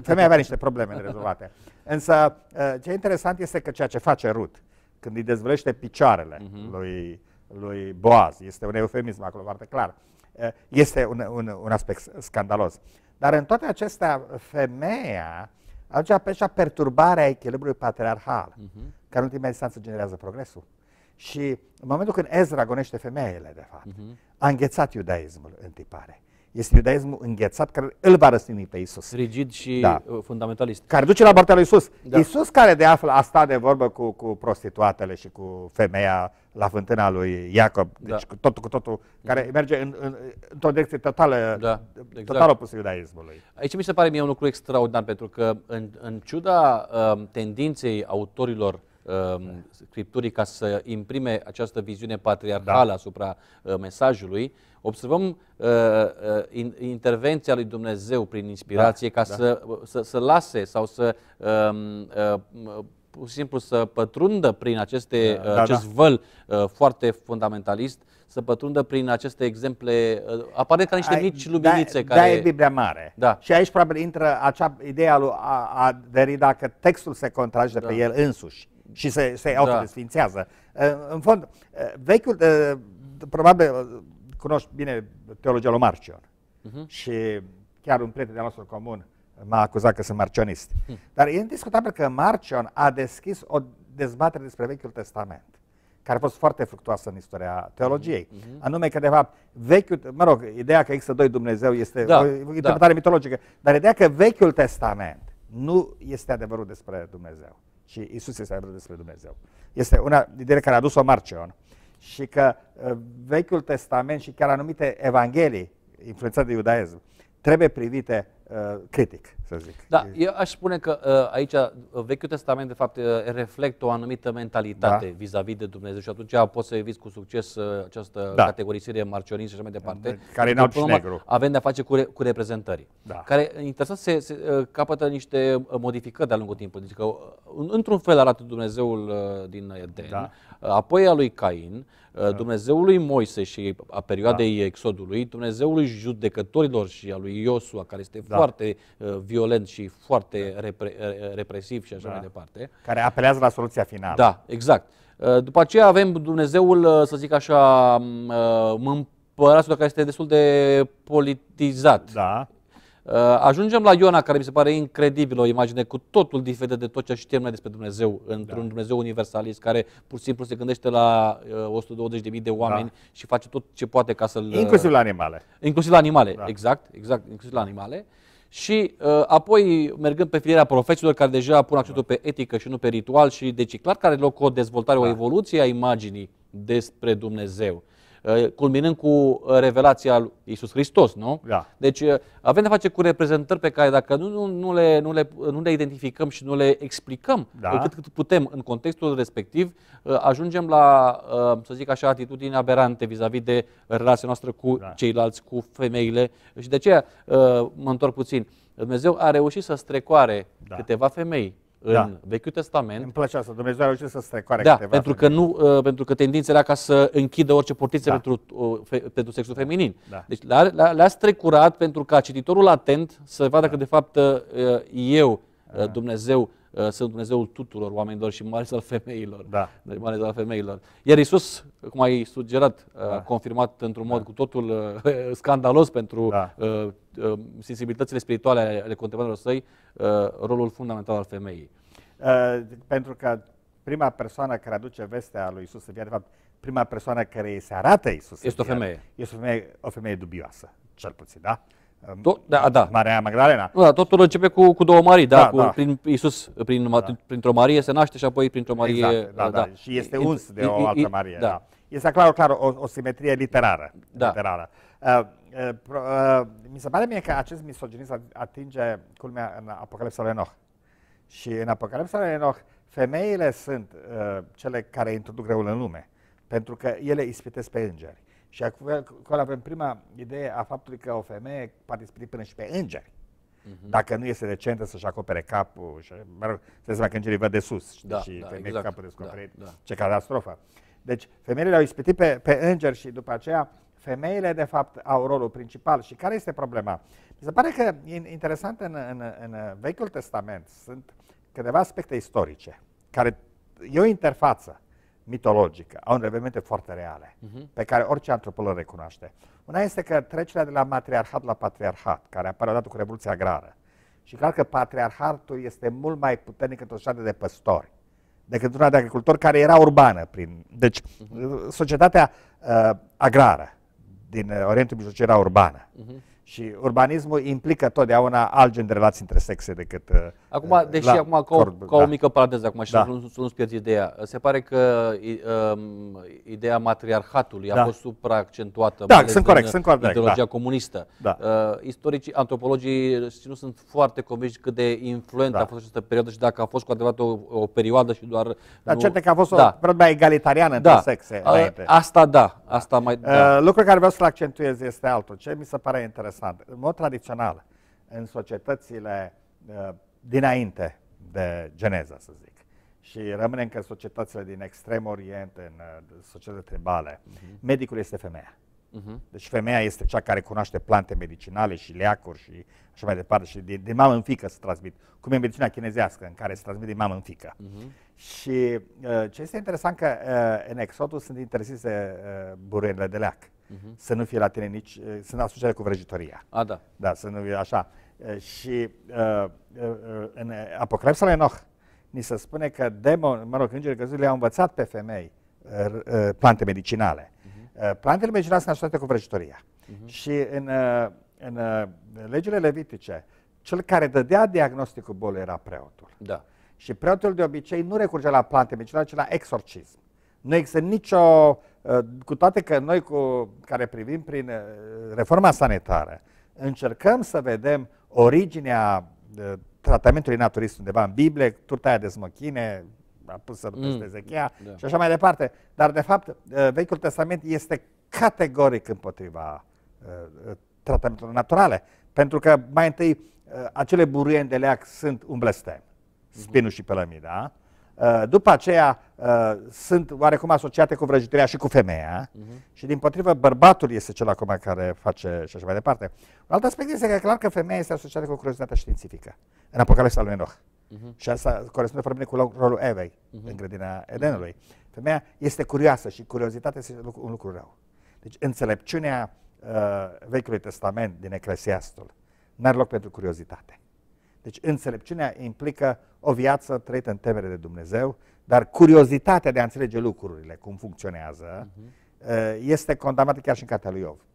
Femeia avea niște probleme rezolvate. Însă, uh, ce e interesant este că ceea ce face Rut, când îi dezvălește picioarele uh-huh. lui, lui Boaz, este un eufemism acolo foarte clar, uh, este un, un, un aspect scandalos. Dar în toate acestea, femeia aduce pe așa perturbarea echilibrului patriarhal, uh-huh. care în ultima instanță generează progresul. Și în momentul când Ezra gonește femeile, de fapt, uh-huh. a înghețat iudaismul în tipare. Este iudaismul înghețat care îl va răstigni pe Isus. Rigid și da. Uh, fundamentalist. Care duce la moartea lui Isus. Da. Isus care de află a stat de vorbă cu, cu prostituatele și cu femeia la fântâna lui Iacob, da. deci cu totul cu totul, mhm. care merge în, în, într-o direcție totală, da, exact. total opusă iudaismului. Aici mi se pare mie un lucru extraordinar, pentru că în, în ciuda uh, tendinței autorilor Um, da. Scripturii ca să imprime această viziune da. patriarhală da. asupra uh, mesajului, observăm uh, uh, intervenția lui Dumnezeu prin inspirație da, ca da. Să, să, să lase sau să um, uh, pur și simplu să pătrundă prin aceste, da, uh, da, acest da. văl uh, foarte fundamentalist, să pătrundă prin aceste exemple, uh, apare ca niște Ai, mici luminițe. Da, care... da, e Biblia mare. Da. Și aici probabil intră acea idee a lui a, derida Derrida că textul se contrage da. pe el însuși și se, se da. autodesfințează. Da. În fond, eh, vechiul, eh, probabil eh, cunoști bine teologia lui Marcion uh-huh. și chiar un prieten de nostru comun m-a acuzat că sunt marcionist. Hmm. Dar e indiscutabil că Marcion a deschis o dezbatere despre Vechiul Testament care a fost foarte fructuoasă în istoria mhm. teologiei. Mm-hmm. Anume că, de fapt, vechiul, mă rog, ideea că există doi Dumnezeu este da, o da. interpretare da. mitologică, dar ideea că Vechiul Testament nu este adevărul despre Dumnezeu. Și Isus este adevărat despre Dumnezeu. Este una idee care a adus-o Marcion și că uh, Vechiul Testament și chiar anumite evanghelii influențate de iudaism trebuie privite uh, critic să zic. Da, eu aș spune că uh, aici uh, Vechiul Testament, de fapt, uh, reflectă o anumită mentalitate da. vis-a-vis de Dumnezeu și atunci poți să eviți cu succes această da. categorisire marcionist și așa mai departe. Care în alb și negru. Avem de-a face cu, re- cu reprezentări, da. care, interesant, se, se capătă niște modificări de-a lungul timpului. Deci că, într-un fel arată Dumnezeul din Eden, da apoi a lui Cain, da. uh, Dumnezeului Moise și a perioadei da. exodului, Dumnezeului judecătorilor și a lui Iosua, care este da. foarte uh, violent și foarte da. repre, uh, represiv și așa da. mai departe. Care apelează la soluția finală. Da, exact. Uh, după aceea avem Dumnezeul, uh, să zic așa, uh, mâmpăratul, care este destul de politizat. Da. Uh, ajungem la Iona, care mi se pare incredibil, o imagine cu totul diferită de tot ce știm noi despre Dumnezeu, într-un da. Dumnezeu universalist, care pur și simplu se gândește la 120.000 uh, de oameni da. și face tot ce poate ca să-l... Uh, inclusiv la animale. Inclusiv la animale, da. exact, exact, inclusiv la animale. Și uh, apoi, mergând pe filiera profeților, care deja pun accentul da. pe etică și nu pe ritual, și deci clar care are loc o dezvoltare, o da. evoluție a imaginii despre Dumnezeu. Eh, culminând cu eh, revelația lui Iisus Hristos, nu? Da. Deci eh, avem de face cu reprezentări pe care dacă nu, nu, nu, le, nu, le, nu le identificăm și nu le explicăm da. cât, cât putem în contextul respectiv, ajungem la, să zic așa, atitudini aberante vis-a-vis de relația noastră cu da. ceilalți, cu femeile și de aceea mă întorc puțin. Dumnezeu a reușit să strecoare da. câteva femei da. în da. Vechiul Testament. Îmi place asta, Dumnezeu a reușit să strecoare da, câteva. Pentru că, nu, uh, pentru că tendința era ca să închidă orice portiță da. pentru, uh, fe, pentru sexul feminin. Da. Deci le-a, le-a, le strecurat pentru ca cititorul atent să vadă da. că de fapt uh, eu, uh, da. Dumnezeu, Uh, sunt Dumnezeul tuturor oamenilor și mai ales al femeilor. Da. Deci, mai ales al femeilor. Iar Isus, cum ai sugerat, uh, da. confirmat într-un mod da. cu totul uh, scandalos pentru da. sensibilitățile spirituale ale contemporanilor săi, rolul fundamental al femeii. Pentru că prima persoană care aduce vestea lui Isus de fapt, prima persoană care îi se arată Isus este o femeie. Este o femeie, o femeie dubioasă, cel puțin, da? Do- da, da. Marea Magdalena. Da, totul începe cu, cu două Marii, da, da, cu, da. prin Iisus, prin, da. printr-o Marie se naște și apoi printr-o Marie... Exact, da, da, da. și este uns de o altă Marie. Da. da. Este clar, clar o, o simetrie literară. Da. literară. Uh, uh, uh, mi se pare mie că acest misoginism atinge culmea în Apocalipsa lui Enoch. Și în Apocalipsa lui Enoch, femeile sunt uh, cele care introduc greul în lume, pentru că ele ispitesc pe îngeri. Și acolo avem prima idee a faptului că o femeie poate spri până și pe îngeri. Mm-hmm. Dacă nu este decentă să-și acopere capul, și, mă rog, să seama că îngerii văd de sus și da, și da, femeie exact. cu capul da, descoperit. Da, da. Ce catastrofă! Deci, femeile au ispitit pe, pe îngeri și după aceea femeile, de fapt, au rolul principal. Și care este problema? Mi se pare că e interesant în, în, în Vechiul Testament sunt câteva aspecte istorice, care e o interfață mitologică, au evenimente foarte reale, uh-huh. pe care orice antropolog recunoaște. Una este că trecerea de la matriarhat la patriarhat, care apare odată cu Revoluția Agrară, și clar că patriarhatul este mult mai puternic într-o societate de păstori decât una de agricultori care era urbană. Prin, deci, uh-huh. societatea uh, agrară din uh, Orientul Mijlociu era urbană. Uh-huh. Și urbanismul implică totdeauna alt gen de relații între sexe decât... Uh, acum, deși la acum, ca o, ca da. o mică paranteză, acum și da. nu, nu pierzi ideea, se pare că um, ideea matriarhatului da. a fost supraaccentuată. Da, sunt corect, sunt corect. Da. Ideologia da. comunistă. Da. Uh, istoricii, antropologii nu sunt foarte convinși cât de influent da. a fost această perioadă și dacă a fost cu adevărat o, o perioadă și doar... Dar nu... certe că a fost da. o perioadă mai egalitariană da. între sexe. Uh, asta da, asta mai... Uh, da. Uh, lucrul care vreau să-l accentuez este altul. Ce mi se pare interesant interesant. În mod tradițional, în societățile uh, dinainte de geneză, să zic, și rămâne încă societățile din extrem orient, în uh, societăți tribale, uh-huh. medicul este femeia. Uh-huh. Deci femeia este cea care cunoaște plante medicinale și leacuri și așa mai departe și din, din mamă în fică se transmit, cum e medicina chinezească în care se transmit din mamă în fică. Uh-huh. Și uh, ce este interesant că uh, în exodus sunt interzise uh, bururile de leac. Uh, uh-huh. să nu fie la tine nici, eh, sunt asociate cu vrăjitoria. A, da. Da, să nu fie așa. Eh, și uh, în Apocalipsa lui Enoch ni se spune că demon, mă rog, îngerii căzuri le-au învățat pe femei plante medicinale. Uh-huh. Plantele medicinale sunt asociate cu vrăjitoria. Uh-huh. Și în, în legile levitice, cel care dădea diagnosticul bolii era preotul. Da. Și preotul de obicei nu recurgea la plante medicinale, ci la exorcism. Nu există nicio, uh, cu toate că noi cu, care privim prin uh, reforma sanitară, încercăm să vedem originea uh, tratamentului naturist undeva în Biblie, turta aia de smochine, a pus să mm. peste Zechia da. și așa mai departe. Dar, de fapt, Vechiul Testament este categoric împotriva tratamentelor naturale, pentru că, mai întâi, acele buruieni de leac sunt un blestem, mhm. spinul mm -hmm. și pălămida, Uh, după aceea uh, sunt oarecum asociate cu vrăjitoria și cu femeia uh-huh. și din potrivă bărbatul este cel acum care face și așa mai departe. Un alt aspect este că clar că femeia este asociată cu curiozitatea științifică în Apocalipsa lui Enoch. Uh-huh. Mhm. Și asta corespunde foarte bine cu rolul Evei uh-huh. în grădina Edenului. Femeia este curioasă și curiozitatea este un lucru rău. Deci înțelepciunea uh, Vechiului Testament din Eclesiastul n-are loc pentru curiozitate. Deci înțelepciunea implică o viață trăită în temere de Dumnezeu, dar curiozitatea de a înțelege lucrurile, cum funcționează, uh-huh. este condamnată chiar și în cartea lui Iov.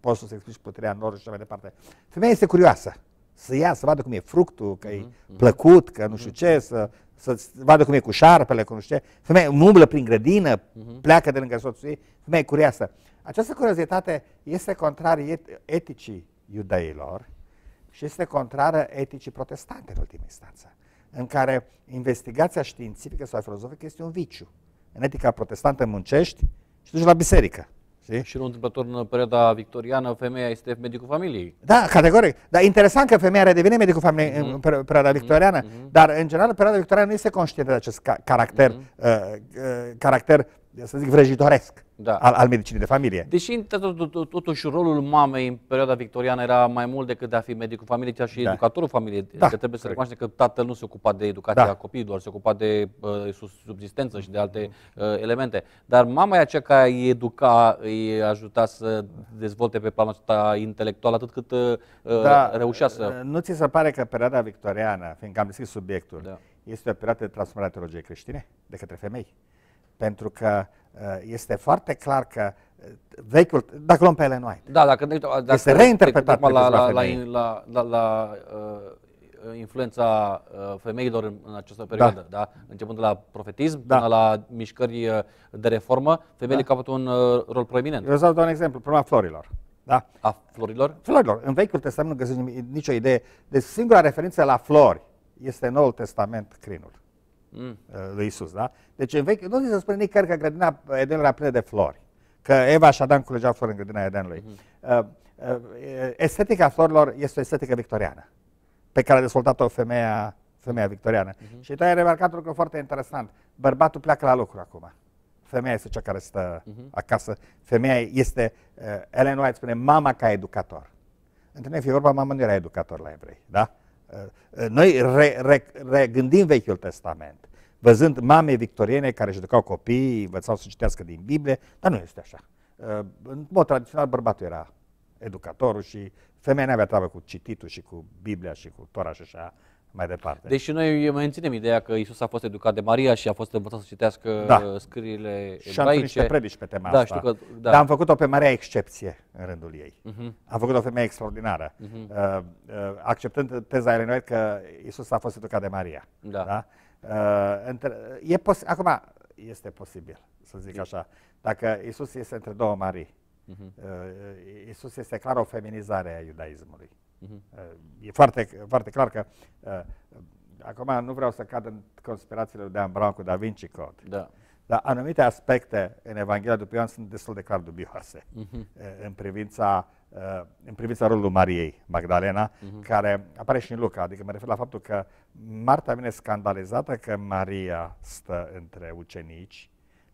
Poți să-ți explici puterea în și așa mai departe. Femeia este curioasă să ia, să vadă cum e fructul, că uh-huh. e mhm, mhm. plăcut, că nu știu ce, să, să vadă cum e cu șarpele, cu nu știu ce. Femeia umblă prin grădină, uh-huh. pleacă de lângă soțul ei, femeia e curioasă. Această curiozitate este contrar eticii iudeilor, și este contrară eticii protestante în ultimă instanță, în care investigația științifică sau filozofică este un viciu. În etica protestantă muncești și duci la biserică. Știi? Și nu întâmplător în perioada victoriană, femeia este medicul familiei. Da, categoric. Dar interesant că femeia redevine medicul familiei mm-hmm. în mhm. perioada mhm. victoriană, mm-hmm. dar în general perioada victoriană nu este conștientă de acest caracter, mm-hmm. uh, uh, caracter, să zic, vrăjitoresc da. al, al medicinii de familie. Deși, totuși, rolul mamei în perioada victoriană era mai mult decât de a fi medicul familiei, chiar și da. educatorul familiei. Da, că adică trebuie să recunoaște că tatăl nu se ocupa de educația da. copiilor, doar se ocupa de uh, subsistență și de alte uh, elemente. Dar mama e aceea care îi educa, îi ajuta să dezvolte pe planul ăsta intelectual atât cât uh, uh da, reușea să... Uh, nu ți se pare că perioada victoriană, fiindcă am deschis subiectul, da. este o perioadă de transformare a teologiei creștine de către femei? Pentru că Uh, este foarte clar că uh, vechiul, dacă luăm pe Ellen White, da, dacă, dacă, este reinterpretat la, la, la, la, la, la, la uh, influența uh, femeilor în, în această perioadă, da. Da? începând de la profetism da. până la mișcări uh, de reformă, femeile da. capătă un uh, rol proeminent. Eu să dau un exemplu, problema florilor. Da. A florilor? Florilor. În Vechiul Testament nu găsim nicio idee. Deci singura referință la flori este Noul Testament, crinul mm. Eh, lui Isus, da? Deci în vechi, nu se spune nicăieri că grădina eh, Edenului era plină de flori, că Eva și Adam culegeau flori în grădina Edenului. Mm. Uh, uh, estetica florilor este o estetică victoriană, pe care a dezvoltat-o femeia, femeia victoriană. Mm-hmm. Și tu ai remarcat un lucru foarte interesant. Bărbatul pleacă la lucru acum. Femeia este cea care stă mm-hmm. acasă. Femeia este, uh, Ellen White spune, mama ca educator. Întâlnește noi fi vorba, mama nu era educator la evrei, da? Eh, noi re, re, regândim Vechiul Testament, văzând mame victoriene care își ducau copiii, învățau să citească din Biblie, dar nu este așa. Eh, în mod tradițional, bărbatul era educatorul și femeia nu avea treabă cu cititul și cu Biblia și cu Tora și așa mai departe. Deci noi menținem ideea că Isus a fost educat de Maria și a fost învățat să citească da. scrierile Și am niște predici pe tema da, asta. Știu că, da. Dar am făcut-o pe Maria excepție în rândul ei. Uh-huh. Am făcut o femeie extraordinară. Uh-huh. Uh, uh, acceptând teza Ellen White că Isus a fost educat de Maria. Da. da? Uh, între, e Acum, este posibil, să zic așa. Dacă Isus este între două Marii, uh-huh. Mhm. uh, Isus este clar o feminizare a iudaismului. Uh-huh. E foarte, foarte clar că uh, acum nu vreau să cad în conspirațiile de Ambran cu Da Vinci Code. Da. Dar anumite aspecte în Evanghelia după Ioan sunt destul de clar dubioase uh-huh. în privința în privința rolului Mariei Magdalena, uh-huh. care apare și în Luca. Adică mă refer la faptul că Marta vine scandalizată că Maria stă între ucenici,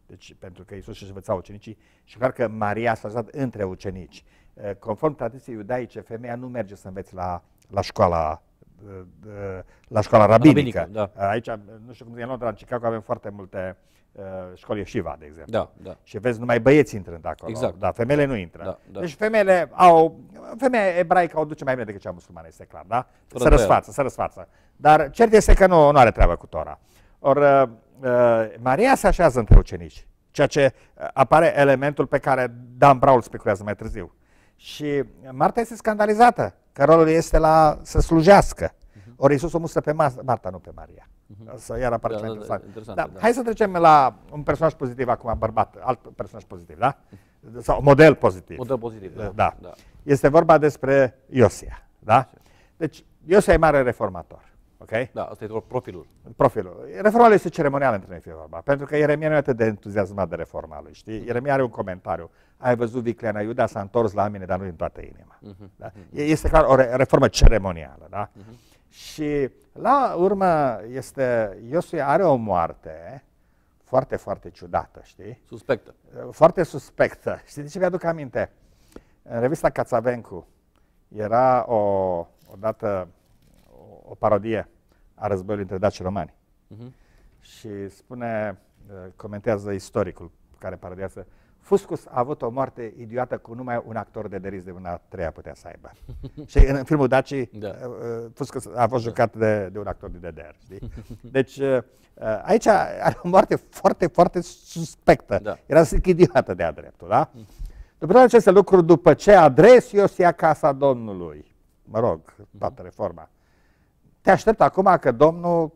deci pentru că Iisus își învăța ucenicii, și clar că Maria s-a între ucenici. Eh, conform tradiției iudaice, femeia nu merge să înveți la, la școala eh, eh, la școala rabinică. rabinică da. Aici, nu știu cum e în Londra, în Chicago avem foarte multe uh, școli Shiva, de exemplu. Da, da. Și vezi numai băieți intrând acolo. Exact. Da, femeile nu intră. Da, da. Deci femeile au, femeia ebraică o duce mai bine decât cea musulmană, este clar, da? să răsfață, să răsfață. Dar cert este că nu, nu are treabă cu Tora. Or, uh, Maria se așează între ucenici, ceea ce apare elementul pe care Dan Braul speculează mai târziu și Marta este scandalizată că rolul este la să slujească. Uh-huh. Ori Iisus o mustră pe Marta, nu pe Maria. Uh-huh. Să iar apare da, da, da interesant. interesant da. da. Hai să trecem la un personaj pozitiv acum, bărbat, alt personaj pozitiv, da? Mhm. Sau model pozitiv. Model pozitiv, da. da. da. Este vorba despre Iosia, da? Deci, Iosia e mare reformator. Okay? Da, asta e profilul. Profilul. Reformarea este ceremonială între noi, fie vorba, pentru că Ieremia nu e atât de entuziasmat de reforma lui, știi? Ieremia are un comentariu ai văzut vicleana Iuda s-a întors la mine, dar nu din toată inima. Uh-huh. Da? Mhm, mhm. Este clar o re- reformă ceremonială. Da? Uh-huh. Și la urmă este, Iosue are o moarte foarte, foarte ciudată, știi? Suspectă. Foarte suspectă. Știi de ce mi-aduc aminte? În revista Cațavencu era o, dată o, o parodie a războiului între daci romani. Uh-huh. Și spune, comentează istoricul care parodiază, uh, Fuscus a avut o moarte idiotă cu numai un actor de deris de una a treia putea să aibă. și în filmul Daci, da. Uh, uh, Fuscus a fost da. jucat de, de un actor de DDR. Știi? Deci uh, aici are o moarte foarte, foarte suspectă. Da. Era idiotă de-a dreptul. Da? După toate aceste lucruri, după ce adres ia casa Domnului, mă rog, toată mhm. reforma, te aștept acum că Domnul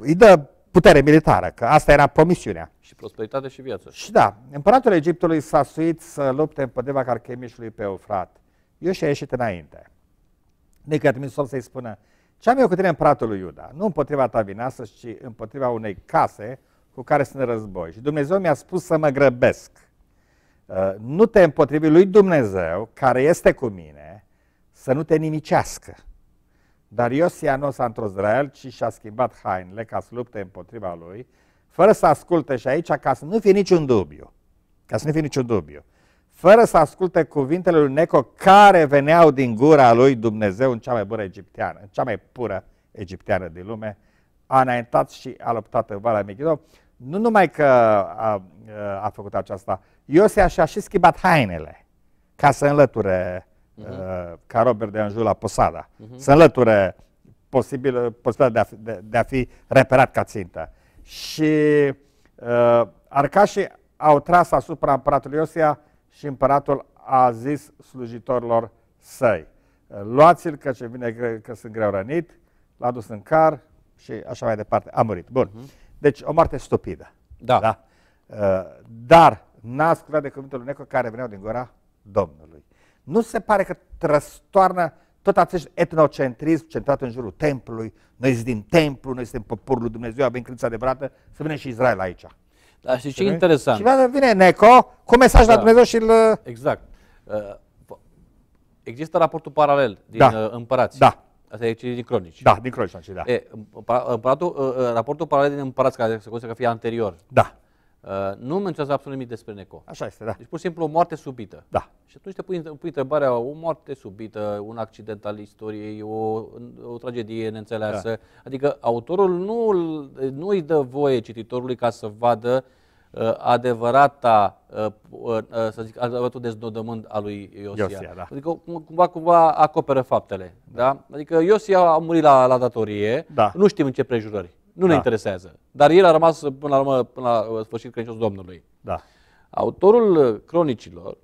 îi dă putere militară, că asta era promisiunea. Și prosperitate și viață. Și da, împăratul Egiptului s-a suit să lupte împotriva Carchemișului pe Eufrat. Eu și-a ieșit înainte. Nică a trimis să-i spună, ce am eu cu tine împăratul lui Iuda? Nu împotriva ta vinasă, ci împotriva unei case cu care sunt război. Și Dumnezeu mi-a spus să mă grăbesc. Ă, nu te împotrivi lui Dumnezeu, care este cu mine, să nu te nimicească s Darius la el, ci și-a schimbat hainele ca să lupte împotriva lui, fără să asculte și aici ca să nu fie niciun dubiu, ca să nu fie niciun dubiu, fără să asculte cuvintele lui Neco care veneau din gura lui Dumnezeu în cea mai bună egipteană, în cea mai pură egipteană din lume, a înaintat și a luptat în Valea Megiddo. Nu numai că a, a făcut aceasta, Iosia și-a și schimbat hainele ca să înlăture huh mhm. eh, ca Robert de Anjou la Posada. Uh-huh. Să înlăture posibil, posibilitatea de, de, de a fi reperat ca țintă. Și uh, arcașii au tras asupra împăratului Iosia și împăratul a zis slujitorilor săi, luați-l că ce vine că, că sunt greu rănit, l-a dus în car și așa mai departe. A murit. Bun. Uh-huh. Deci o moarte stupidă. Da. da? Uh, dar n-a ascultat de cuvântul lui Neco care veneau din gura Domnului nu se pare că răstoarnă tot acest etnocentrism centrat în jurul templului, noi suntem din templu, noi suntem poporul lui Dumnezeu, avem credința adevărată, să vine și Israel aici. Dar știi ce interesant? Și vine Neco cu mesaj da. la Dumnezeu și îl... Uh, exact. Uh, există raportul paralel din da. Uh, împărați. Da. Asta e din cronici. Da, din cronici, da. E, împăratul, raportul paralel din împărați, care se consideră că fie anterior. Da. Uh, nu menționează absolut nimic despre Neco. Așa este, da. Deci pur și simplu o moarte subită. Da. Și atunci te pui, pui întrebarea, o moarte subită, un accident al istoriei, o, o tragedie neînțeleasă. Da. Adică autorul nu, nu îi dă voie cititorului ca să vadă uh, adevărata, uh, uh, uh, să zic, adevăratul deznodământ al lui Iosia. Iosia da. Adică cumva, cumva acoperă faptele. Da. da? Adică Iosia a murit la, la datorie, da. nu știm în ce prejurări. Nu da. ne interesează. Dar el a rămas până la urmă, până la uh, sfârșit credincios Domnului. Da. Autorul uh, cronicilor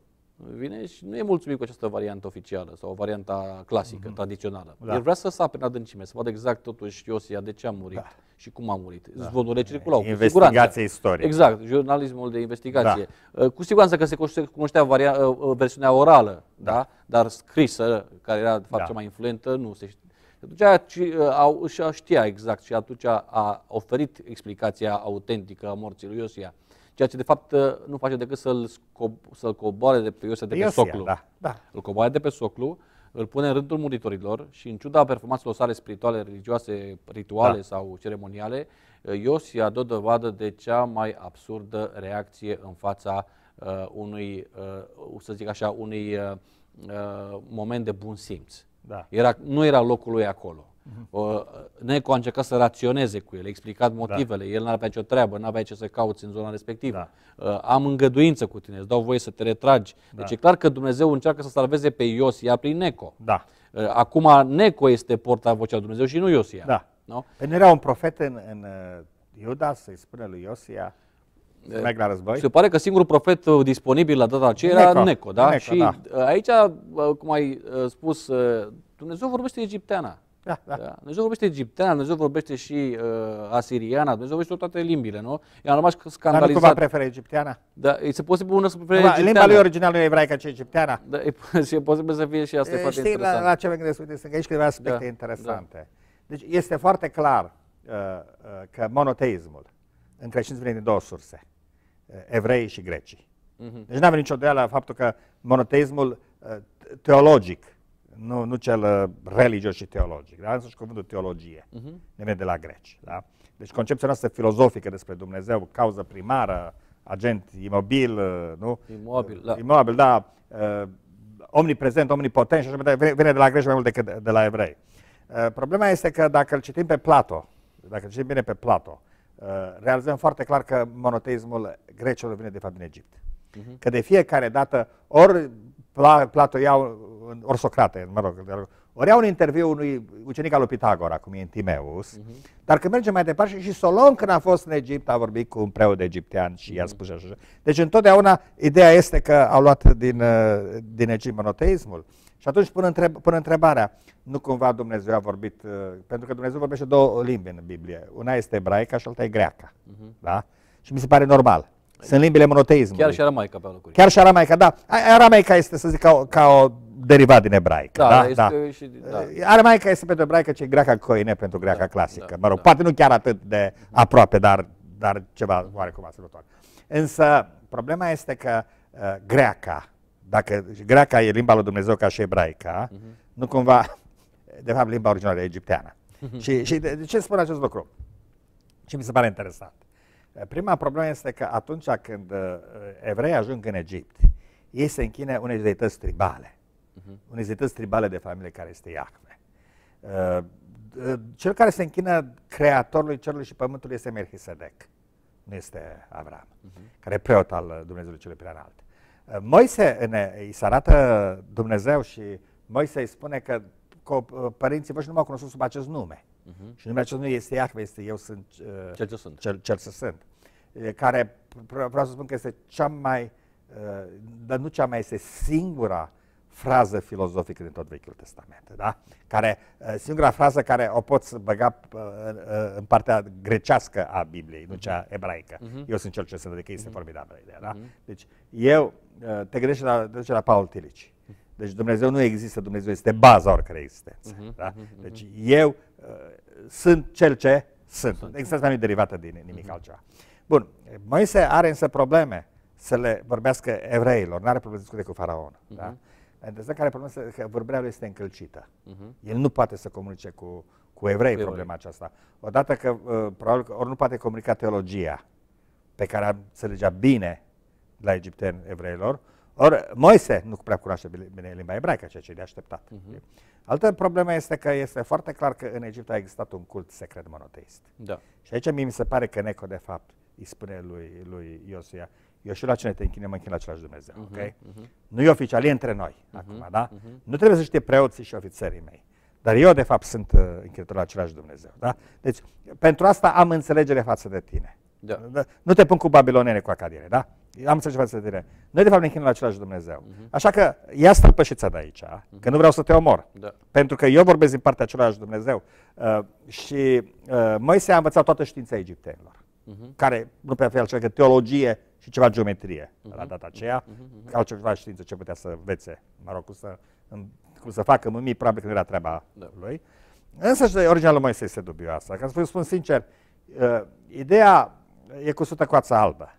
vine și nu e mulțumit cu această variantă oficială sau varianta clasică, mm-hmm. tradițională. Da. El vrea să sape în adâncime, să vadă exact totuși Iosia de ce a murit da. și cum a murit. Da. Zvonurile circulau. Investigație istorică. Exact, jurnalismul de investigație. Da. Uh, cu siguranță că se cunoștea varia- versiunea orală, da. Da? dar scrisă, care era de fapt da. cea mai influentă, nu se atunci ă, aceea a, și știa exact și atunci a oferit explicația autentică a morții lui Iosia. Ceea ce de fapt ă, nu face decât să-l, să coboare de pe Iosia de pe Iosia, soclu. Da, da. Îl coboare de pe soclu, îl pune în rândul muritorilor și în ciuda performanțelor sale spirituale, religioase, rituale da. sau ceremoniale, ă, Iosia dă dovadă de cea mai absurdă reacție în fața uh, unui, uh, să zic așa, unui uh, moment de bun simț. Da. Era, nu era locul lui acolo. Uh-huh. Neco a încercat să raționeze cu el, a explicat da. motivele, da. el n-avea nicio treabă, n-avea ce să cauți în zona respectivă. Da. Uh, am îngăduință cu tine, îți dau voie să te retragi. Da. Deci e clar că Dumnezeu încearcă să salveze pe Iosia prin Neco. Da. Uh, acum Neco este vocea Dumnezeu și nu Iosia. Da. Nu? Păi era un profet în, în uh, Iuda să-i spune lui Iosia, merg la război. Se pare că singurul profet uh, disponibil la data aceea era Neco, Neco da? Neco, și da. Uh, aici, uh, cum ai spus, Dumnezeu vorbește egipteana. Da, da. Da. Dumnezeu vorbește egipteana, Dumnezeu vorbește și uh, asiriana, Dumnezeu vorbește toate limbile, nu? I-am rămas scandalizat. Dar nu cumva preferă egipteana? Da, e posibil una să prefere egipteana. Limba lui originală e ebraică și egipteana. Da, e, e posibil să fie și asta e, foarte știi, interesant. la, la ce mă gândesc, uite, sunt aici câteva aspecte da, interesante. Da. Deci este foarte clar uh, uh, că monoteismul în creștinism vine din două surse. Uh, evreii și grecii. Uh-huh. Deci n-am nicio la faptul că monoteismul uh, teologic, nu, nu cel uh, religios și teologic, dar însuși cuvântul teologie, uh-huh. ne vine de la greci. Da? Deci concepția noastră filozofică despre Dumnezeu, cauză primară, agent imobil, nu? Imobil, da. Imobil, da. Omniprezent, omnipotent și așa mai departe, vine de la greci mai mult decât de la evrei. Problema este că dacă îl citim pe Plato, dacă citim bine pe Plato, Uh, realizăm foarte clar că monoteismul grecilor vine de fapt din Egipt. Uh-huh. Că de fiecare dată, ori Plato iau, ori Socrate, mă rog, ori iau un interviu unui ucenic al lui Pitagora, cum e în Timeus, uh-huh. Mhm. dar când mergem mai departe și Solon, când a fost în Egipt, a vorbit cu un preot egiptean și uh-huh. i-a mhm. spus așa. Deci întotdeauna ideea este că au luat din, uh, din Egipt monoteismul. Uh, și atunci pun, întreb, pun întrebarea, nu cumva Dumnezeu a vorbit, uh, pentru că Dumnezeu vorbește două limbi în Biblie. Una este ebraica și alta e greaca. Uh-huh. Mhm. Da? Și mi se pare normal. Sunt limbile monoteismului. Chiar și aramaica pe locuri. Chiar și aramaica, da. Aramaica este, să zic, ca o, ca o derivat din ebraică. Da, da, este da. Și, da. Uh, aramaica este pentru ebraică ce greaca coine pentru greaca da, clasică. Da, mă rog, da. poate nu chiar atât de aproape, dar, dar ceva oarecum asemănător. Însă, problema este că uh, greaca, dacă greaca e limba lui Dumnezeu ca și ebraica, uh-huh. nu cumva, de fapt limba originală e egipteană. Uh-huh. Și, și de, de ce spun acest lucru? Ce mi se pare interesant. Prima problemă este că atunci când uh, evrei ajung în Egipt, ei se închină unei zeități tribale, uh-huh. unei zeități tribale de familie care este Iacme. Uh, cel care se închină creatorului cerului și pământului este Melchisedec, nu este Avram, uh-huh. care e preot al uh, Dumnezeului celui prea înalt. Ă, Moise ne, îi se arată Dumnezeu și Moise îi spune că ă, părinții voștri nu m-au cunoscut sub acest nume. Uh-huh. Și numele acest nume este Iahve, este eu sunt uh, cel ce sunt. Cel, cel ce sunt. Care vreau să spun că este cea mai, uh, dar nu cea mai, este singura uh, frază filozofică din tot Vechiul Testament, da? Care, eh, singura frază care o poți băga eh, eh, în partea grecească a Bibliei, nu cea mhm. ebraică. Uh-huh. Eu sunt cel ce sunt, adică este uh-huh. formidabilă ideea, da? Uh-huh. Deci, eu, te gândești la, te la Paul Tilici. Deci Dumnezeu nu există, Dumnezeu este baza oricărei existențe. Uh-huh. Da? Deci eu sunt cel ce sunt. sunt. Existența mea derivată din nimic uh-huh. altceva. Bun, Moise are însă probleme să le vorbească evreilor, nu are probleme să discute cu faraon. Uh-huh. Da? Dezda care problema este că vorbirea lui este încălcită. Uh-huh. El nu poate să comunice cu, cu evrei cu problema evrei. aceasta. Odată că, uh, probabil, că ori nu poate comunica teologia pe care am înțelegea bine la egipteni evreilor, ori Moise nu prea cunoaște bine limba ebraică, ceea ce e de așteptat. Uh-huh. Mhm. Altă problemă este că este foarte clar că în Egipt a existat un cult secret monoteist. Da. Și aici mi se pare că Neco, de fapt, îi spune lui, lui Iosia, eu și la cine te închine, mă închin la același Dumnezeu. Uh-huh, okay? uh-huh. Nu e e între noi, uh-huh, acum, da? Uh-huh. Nu trebuie să știe preoții și ofițerii mei. Dar eu, de fapt, sunt uh, închinător la același Dumnezeu. Da? Deci, pentru asta am înțelegere față de tine. Da. da. Nu te pun cu babilonene cu acadiene, da? Am înțeles față de tine. Noi, de fapt, ne închinăm la același Dumnezeu. Uh-huh. Așa că ia stâlpășița de aici, uh-huh. că nu vreau să te omor. Da. Pentru că eu vorbesc din partea același Dumnezeu. Uh, și uh, Moise a învățat toată știința egiptenilor, uh-huh. care nu prea altceva, că teologie și ceva geometrie uh-huh. la mhm. data aceea, uh-huh. Mhm, mhm, altceva știință ce putea să învețe, mă rog, cum să, în, cum să facă mâmii, probabil că nu era treaba da. lui. Însă și originea lui Moise este dubioasă. Ca să vă spun sincer, uh, ideea e cu sută coață albă,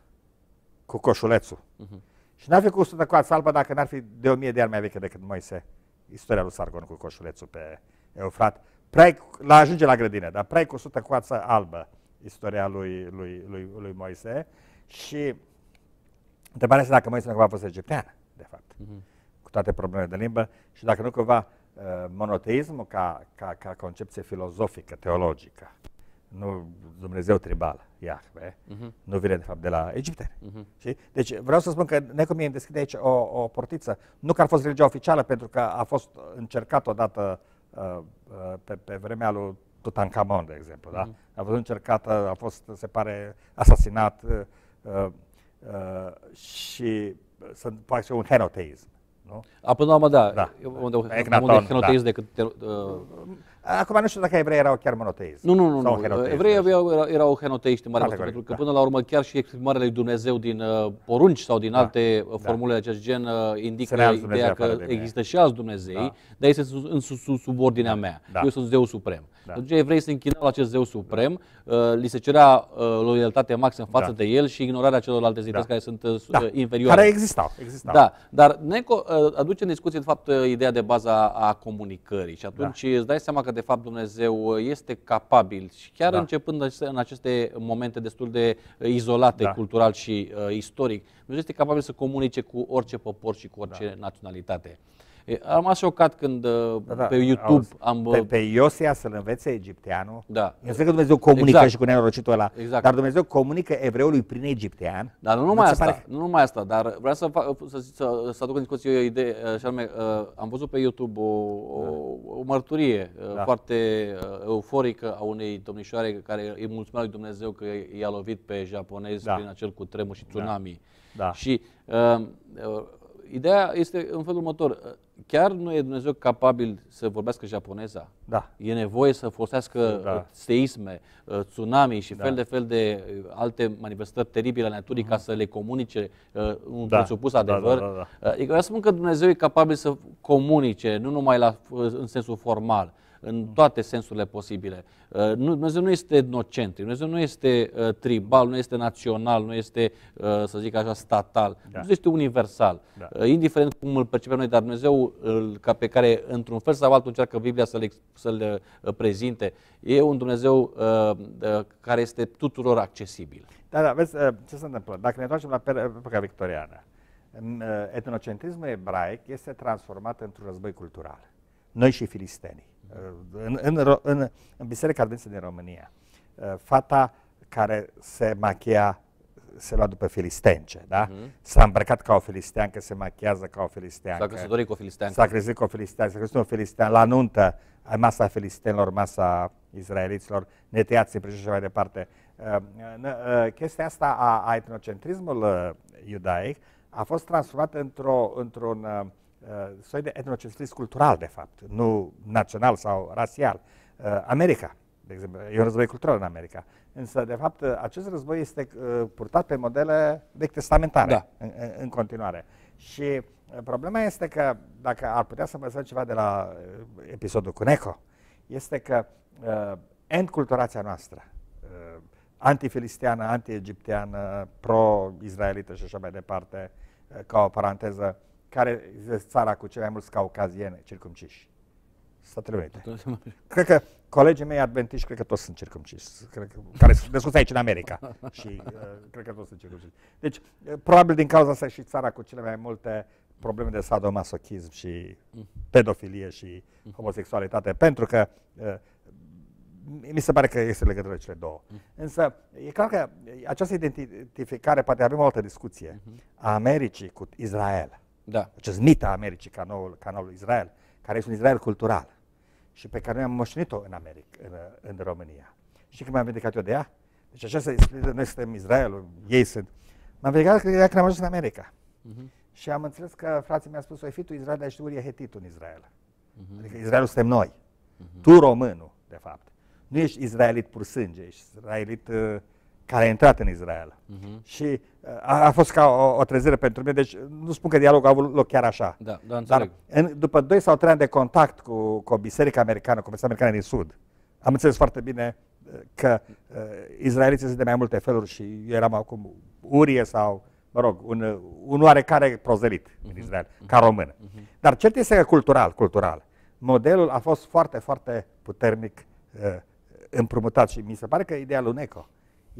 cu coșulețul. Uh-huh. Și n-ar fi cu sută coață albă dacă n-ar fi de o mie de ani mai veche decât Moise, istoria lui Sargon cu coșulețul pe Eufrat. Prai, la ajunge la grădină, dar prea cu sută coață albă, istoria lui, lui, lui, lui Moise. Și Întrebarea este dacă Moise nu cumva a fost egiptean, de fapt, mm-hmm. cu toate problemele de limbă și dacă nu cumva uh, monoteismul ca, ca, ca concepție filozofică, teologică, nu Dumnezeu tribal, iar, uh-huh. nu vine de fapt de la egipteni. Uh-huh. Deci vreau să spun că necum e deschide aici o, o portiță. Nu că ar fost religia oficială, pentru că a fost încercat odată uh, uh, pe, pe vremea lui Tutankhamon de exemplu. Uh-huh. Da? Mhm. A fost încercată, a fost, se pare, asasinat. Uh, uh Uh, și uh, sunt practic un henoteism. Nu? A, până la urmă, da. da. Unde, unde e da. henoteism da. decât... Uh, mm, Acum nu știu dacă evreii erau chiar monoteizi. Nu, nu, nu. nu. evreii erau, erau henoteiști în mare măsură, pentru că da. până la urmă chiar și exprimarea lui Dumnezeu din uh, porunci sau din da. alte uh, da. formule de acest gen uh, indică ideea că există și alți Dumnezei, da. dar este în, în, în subordinea da. mea. Da. Eu sunt Zeu suprem. Da. Atunci evreii se închinau la acest zeu suprem, da. Uh, li se cerea uh, loialitate maximă da. față da. de el și ignorarea celorlalte da. zeități da. care sunt uh, da. inferioare. Care existau. existau. Da. Dar ne aduce în discuție, de fapt, ideea de bază a comunicării. Și da. atunci da. îți dai seama că, de fapt, Dumnezeu este capabil și chiar da. începând în aceste momente destul de izolate da. cultural și uh, istoric, Dumnezeu este capabil să comunice cu orice popor și cu orice da. naționalitate. Am m șocat când uh, da, da, pe YouTube auzi, am... Pe, uh, pe Iosia să-l învețe egipteanul. Da. Eu zic că Dumnezeu comunică exact. și cu nenorocitul ăla. Exact. Dar Dumnezeu comunică evreului prin egiptean. Dar nu numai nu asta, pare... nu numai asta, dar vreau să, fac, să, să, să aduc în discuție o idee, uh, și anume, am văzut pe YouTube o, o, da. o mărturie da. foarte euforică a unei domnișoare care îi mulțumea lui Dumnezeu că i-a lovit pe japonezi da. prin acel cutremur și da. tsunami. Da. Da. Și uh, uh, ideea este în felul următor chiar nu e Dumnezeu capabil să vorbească japoneza. Da. E nevoie să folosească da. Uh, seisme, uh, tsunami și da. fel de fel de uh, alte manifestări teribile ale naturii mm-hmm. ca să le comunice uh, un da. presupus da, da, adevăr. Da, da, da, da. Adică să spun că Dumnezeu e capabil să comunice, nu numai la, în sensul formal, în toate sensurile posibile. Uh, nu, Dumnezeu nu este etnocentric, Dumnezeu nu este uh, tribal, nu este național, nu este, uh, să zic așa, statal. Da. Dumnezeu este universal. Da. Indiferent cum îl percepem noi, dar Dumnezeu, ca pe care într-un fel sau altul încearcă Biblia să-l, să-l prezinte, e un Dumnezeu care este tuturor accesibil. Da, da, vezi ce se întâmplă. Dacă ne întoarcem la epoca victoriană, etnocentrismul ebraic este transformat într-un război cultural. Noi și filistenii în, în, în, în Biserica Adventistă din România, uh, fata care se machia se lua după filistence, da? Mm-hmm. S-a îmbrăcat ca o filisteancă, se machiază ca o filisteancă. S-a căsătorit cu o filisteancă. S-a crezut cu o filisteancă, s-a crezut o filisteancă. La nuntă, masa filistenilor, masa izraeliților, neteați în și mai departe. Uh, uh, chestia asta a, a etnocentrismul iudaic a fost transformată într-o, într-un uh, soi de etnocentrism cultural, de fapt, nu național sau rasial. Uh, America, de exemplu, e un război cultural în America. Însă, de fapt, uh, acest război este uh, purtat pe modele de testamentare da. în, în continuare. Și uh, problema este că, dacă ar putea să învățăm ceva de la uh, episodul cu Neco, este că uh, enculturația noastră, uh, antifilisteană, anti-egipteană, pro-izraelită și așa mai departe, uh, ca o paranteză, care este țara cu cele mai mulți caucaziene circumciși? Statele Unite. Cred că colegii mei adventiști, cred că toți sunt circumciși, cred că, care sunt născuți aici în America și uh, cred că toți sunt circumciși. Deci, uh, probabil din cauza asta și țara cu cele mai multe probleme de sadomasochism și mm. pedofilie și mm. homosexualitate, pentru că uh, mi se pare că este legătură cele două. Mm. Însă, e clar că această identificare, poate avem o altă discuție, mm-hmm. a Americii cu Israel da. Acest mit a Americii ca noul, ca noul Israel, care este un Israel cultural și pe care noi am moștenit-o în America, în, în România. Și când m-am vindecat eu de ea? Deci aceasta explică, noi suntem Israelul, ei sunt. M-am vindecat că când am ajuns în America. Uh-huh. Și am înțeles că frații mi-a spus, oi fi tu Israel, dar ești Uria Hetit în Israel. Uh-huh. Adică Israelul suntem noi. Uh-huh. Tu românul, de fapt. Nu ești israelit pur sânge, ești israelit uh, care a intrat în Israel. Uh-huh. Și uh, a, a fost ca o, o trezire pentru mine, deci nu spun că dialogul a avut loc chiar așa. Da, da, Dar în, după 2 sau 3 ani de contact cu, cu o biserică americană, cu o biserică americană din Sud, am înțeles foarte bine uh, că uh, izraeliții sunt de mai multe feluri și eu eram acum urie sau, mă rog, un, un oarecare prozelit uh-huh. în mhm. Israel, uh-huh. ca român. Uh-huh. Mhm. Dar cert este că cultural, cultural, modelul a fost foarte, foarte puternic uh, împrumutat și mi se pare că ideea lui Neco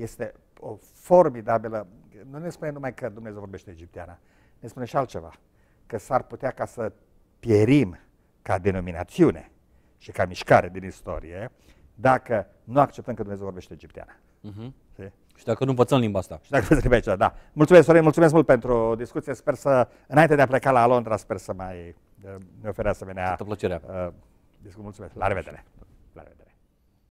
este o formidabilă, nu ne spune numai că Dumnezeu vorbește egipteana, ne spune și altceva, că s-ar putea ca să pierim ca denominațiune și ca mișcare din istorie dacă nu acceptăm că Dumnezeu vorbește egipteana. Uh-huh. Mhm. Și dacă nu învățăm limba asta. Și dacă nu învățăm limba da. Mulțumesc, Sorin, mulțumesc mult pentru discuție. Sper să, înainte de a pleca la Londra, sper să mai uh, ne să venea. Toată plăcerea. Uh, discu- mulțumesc. La revedere.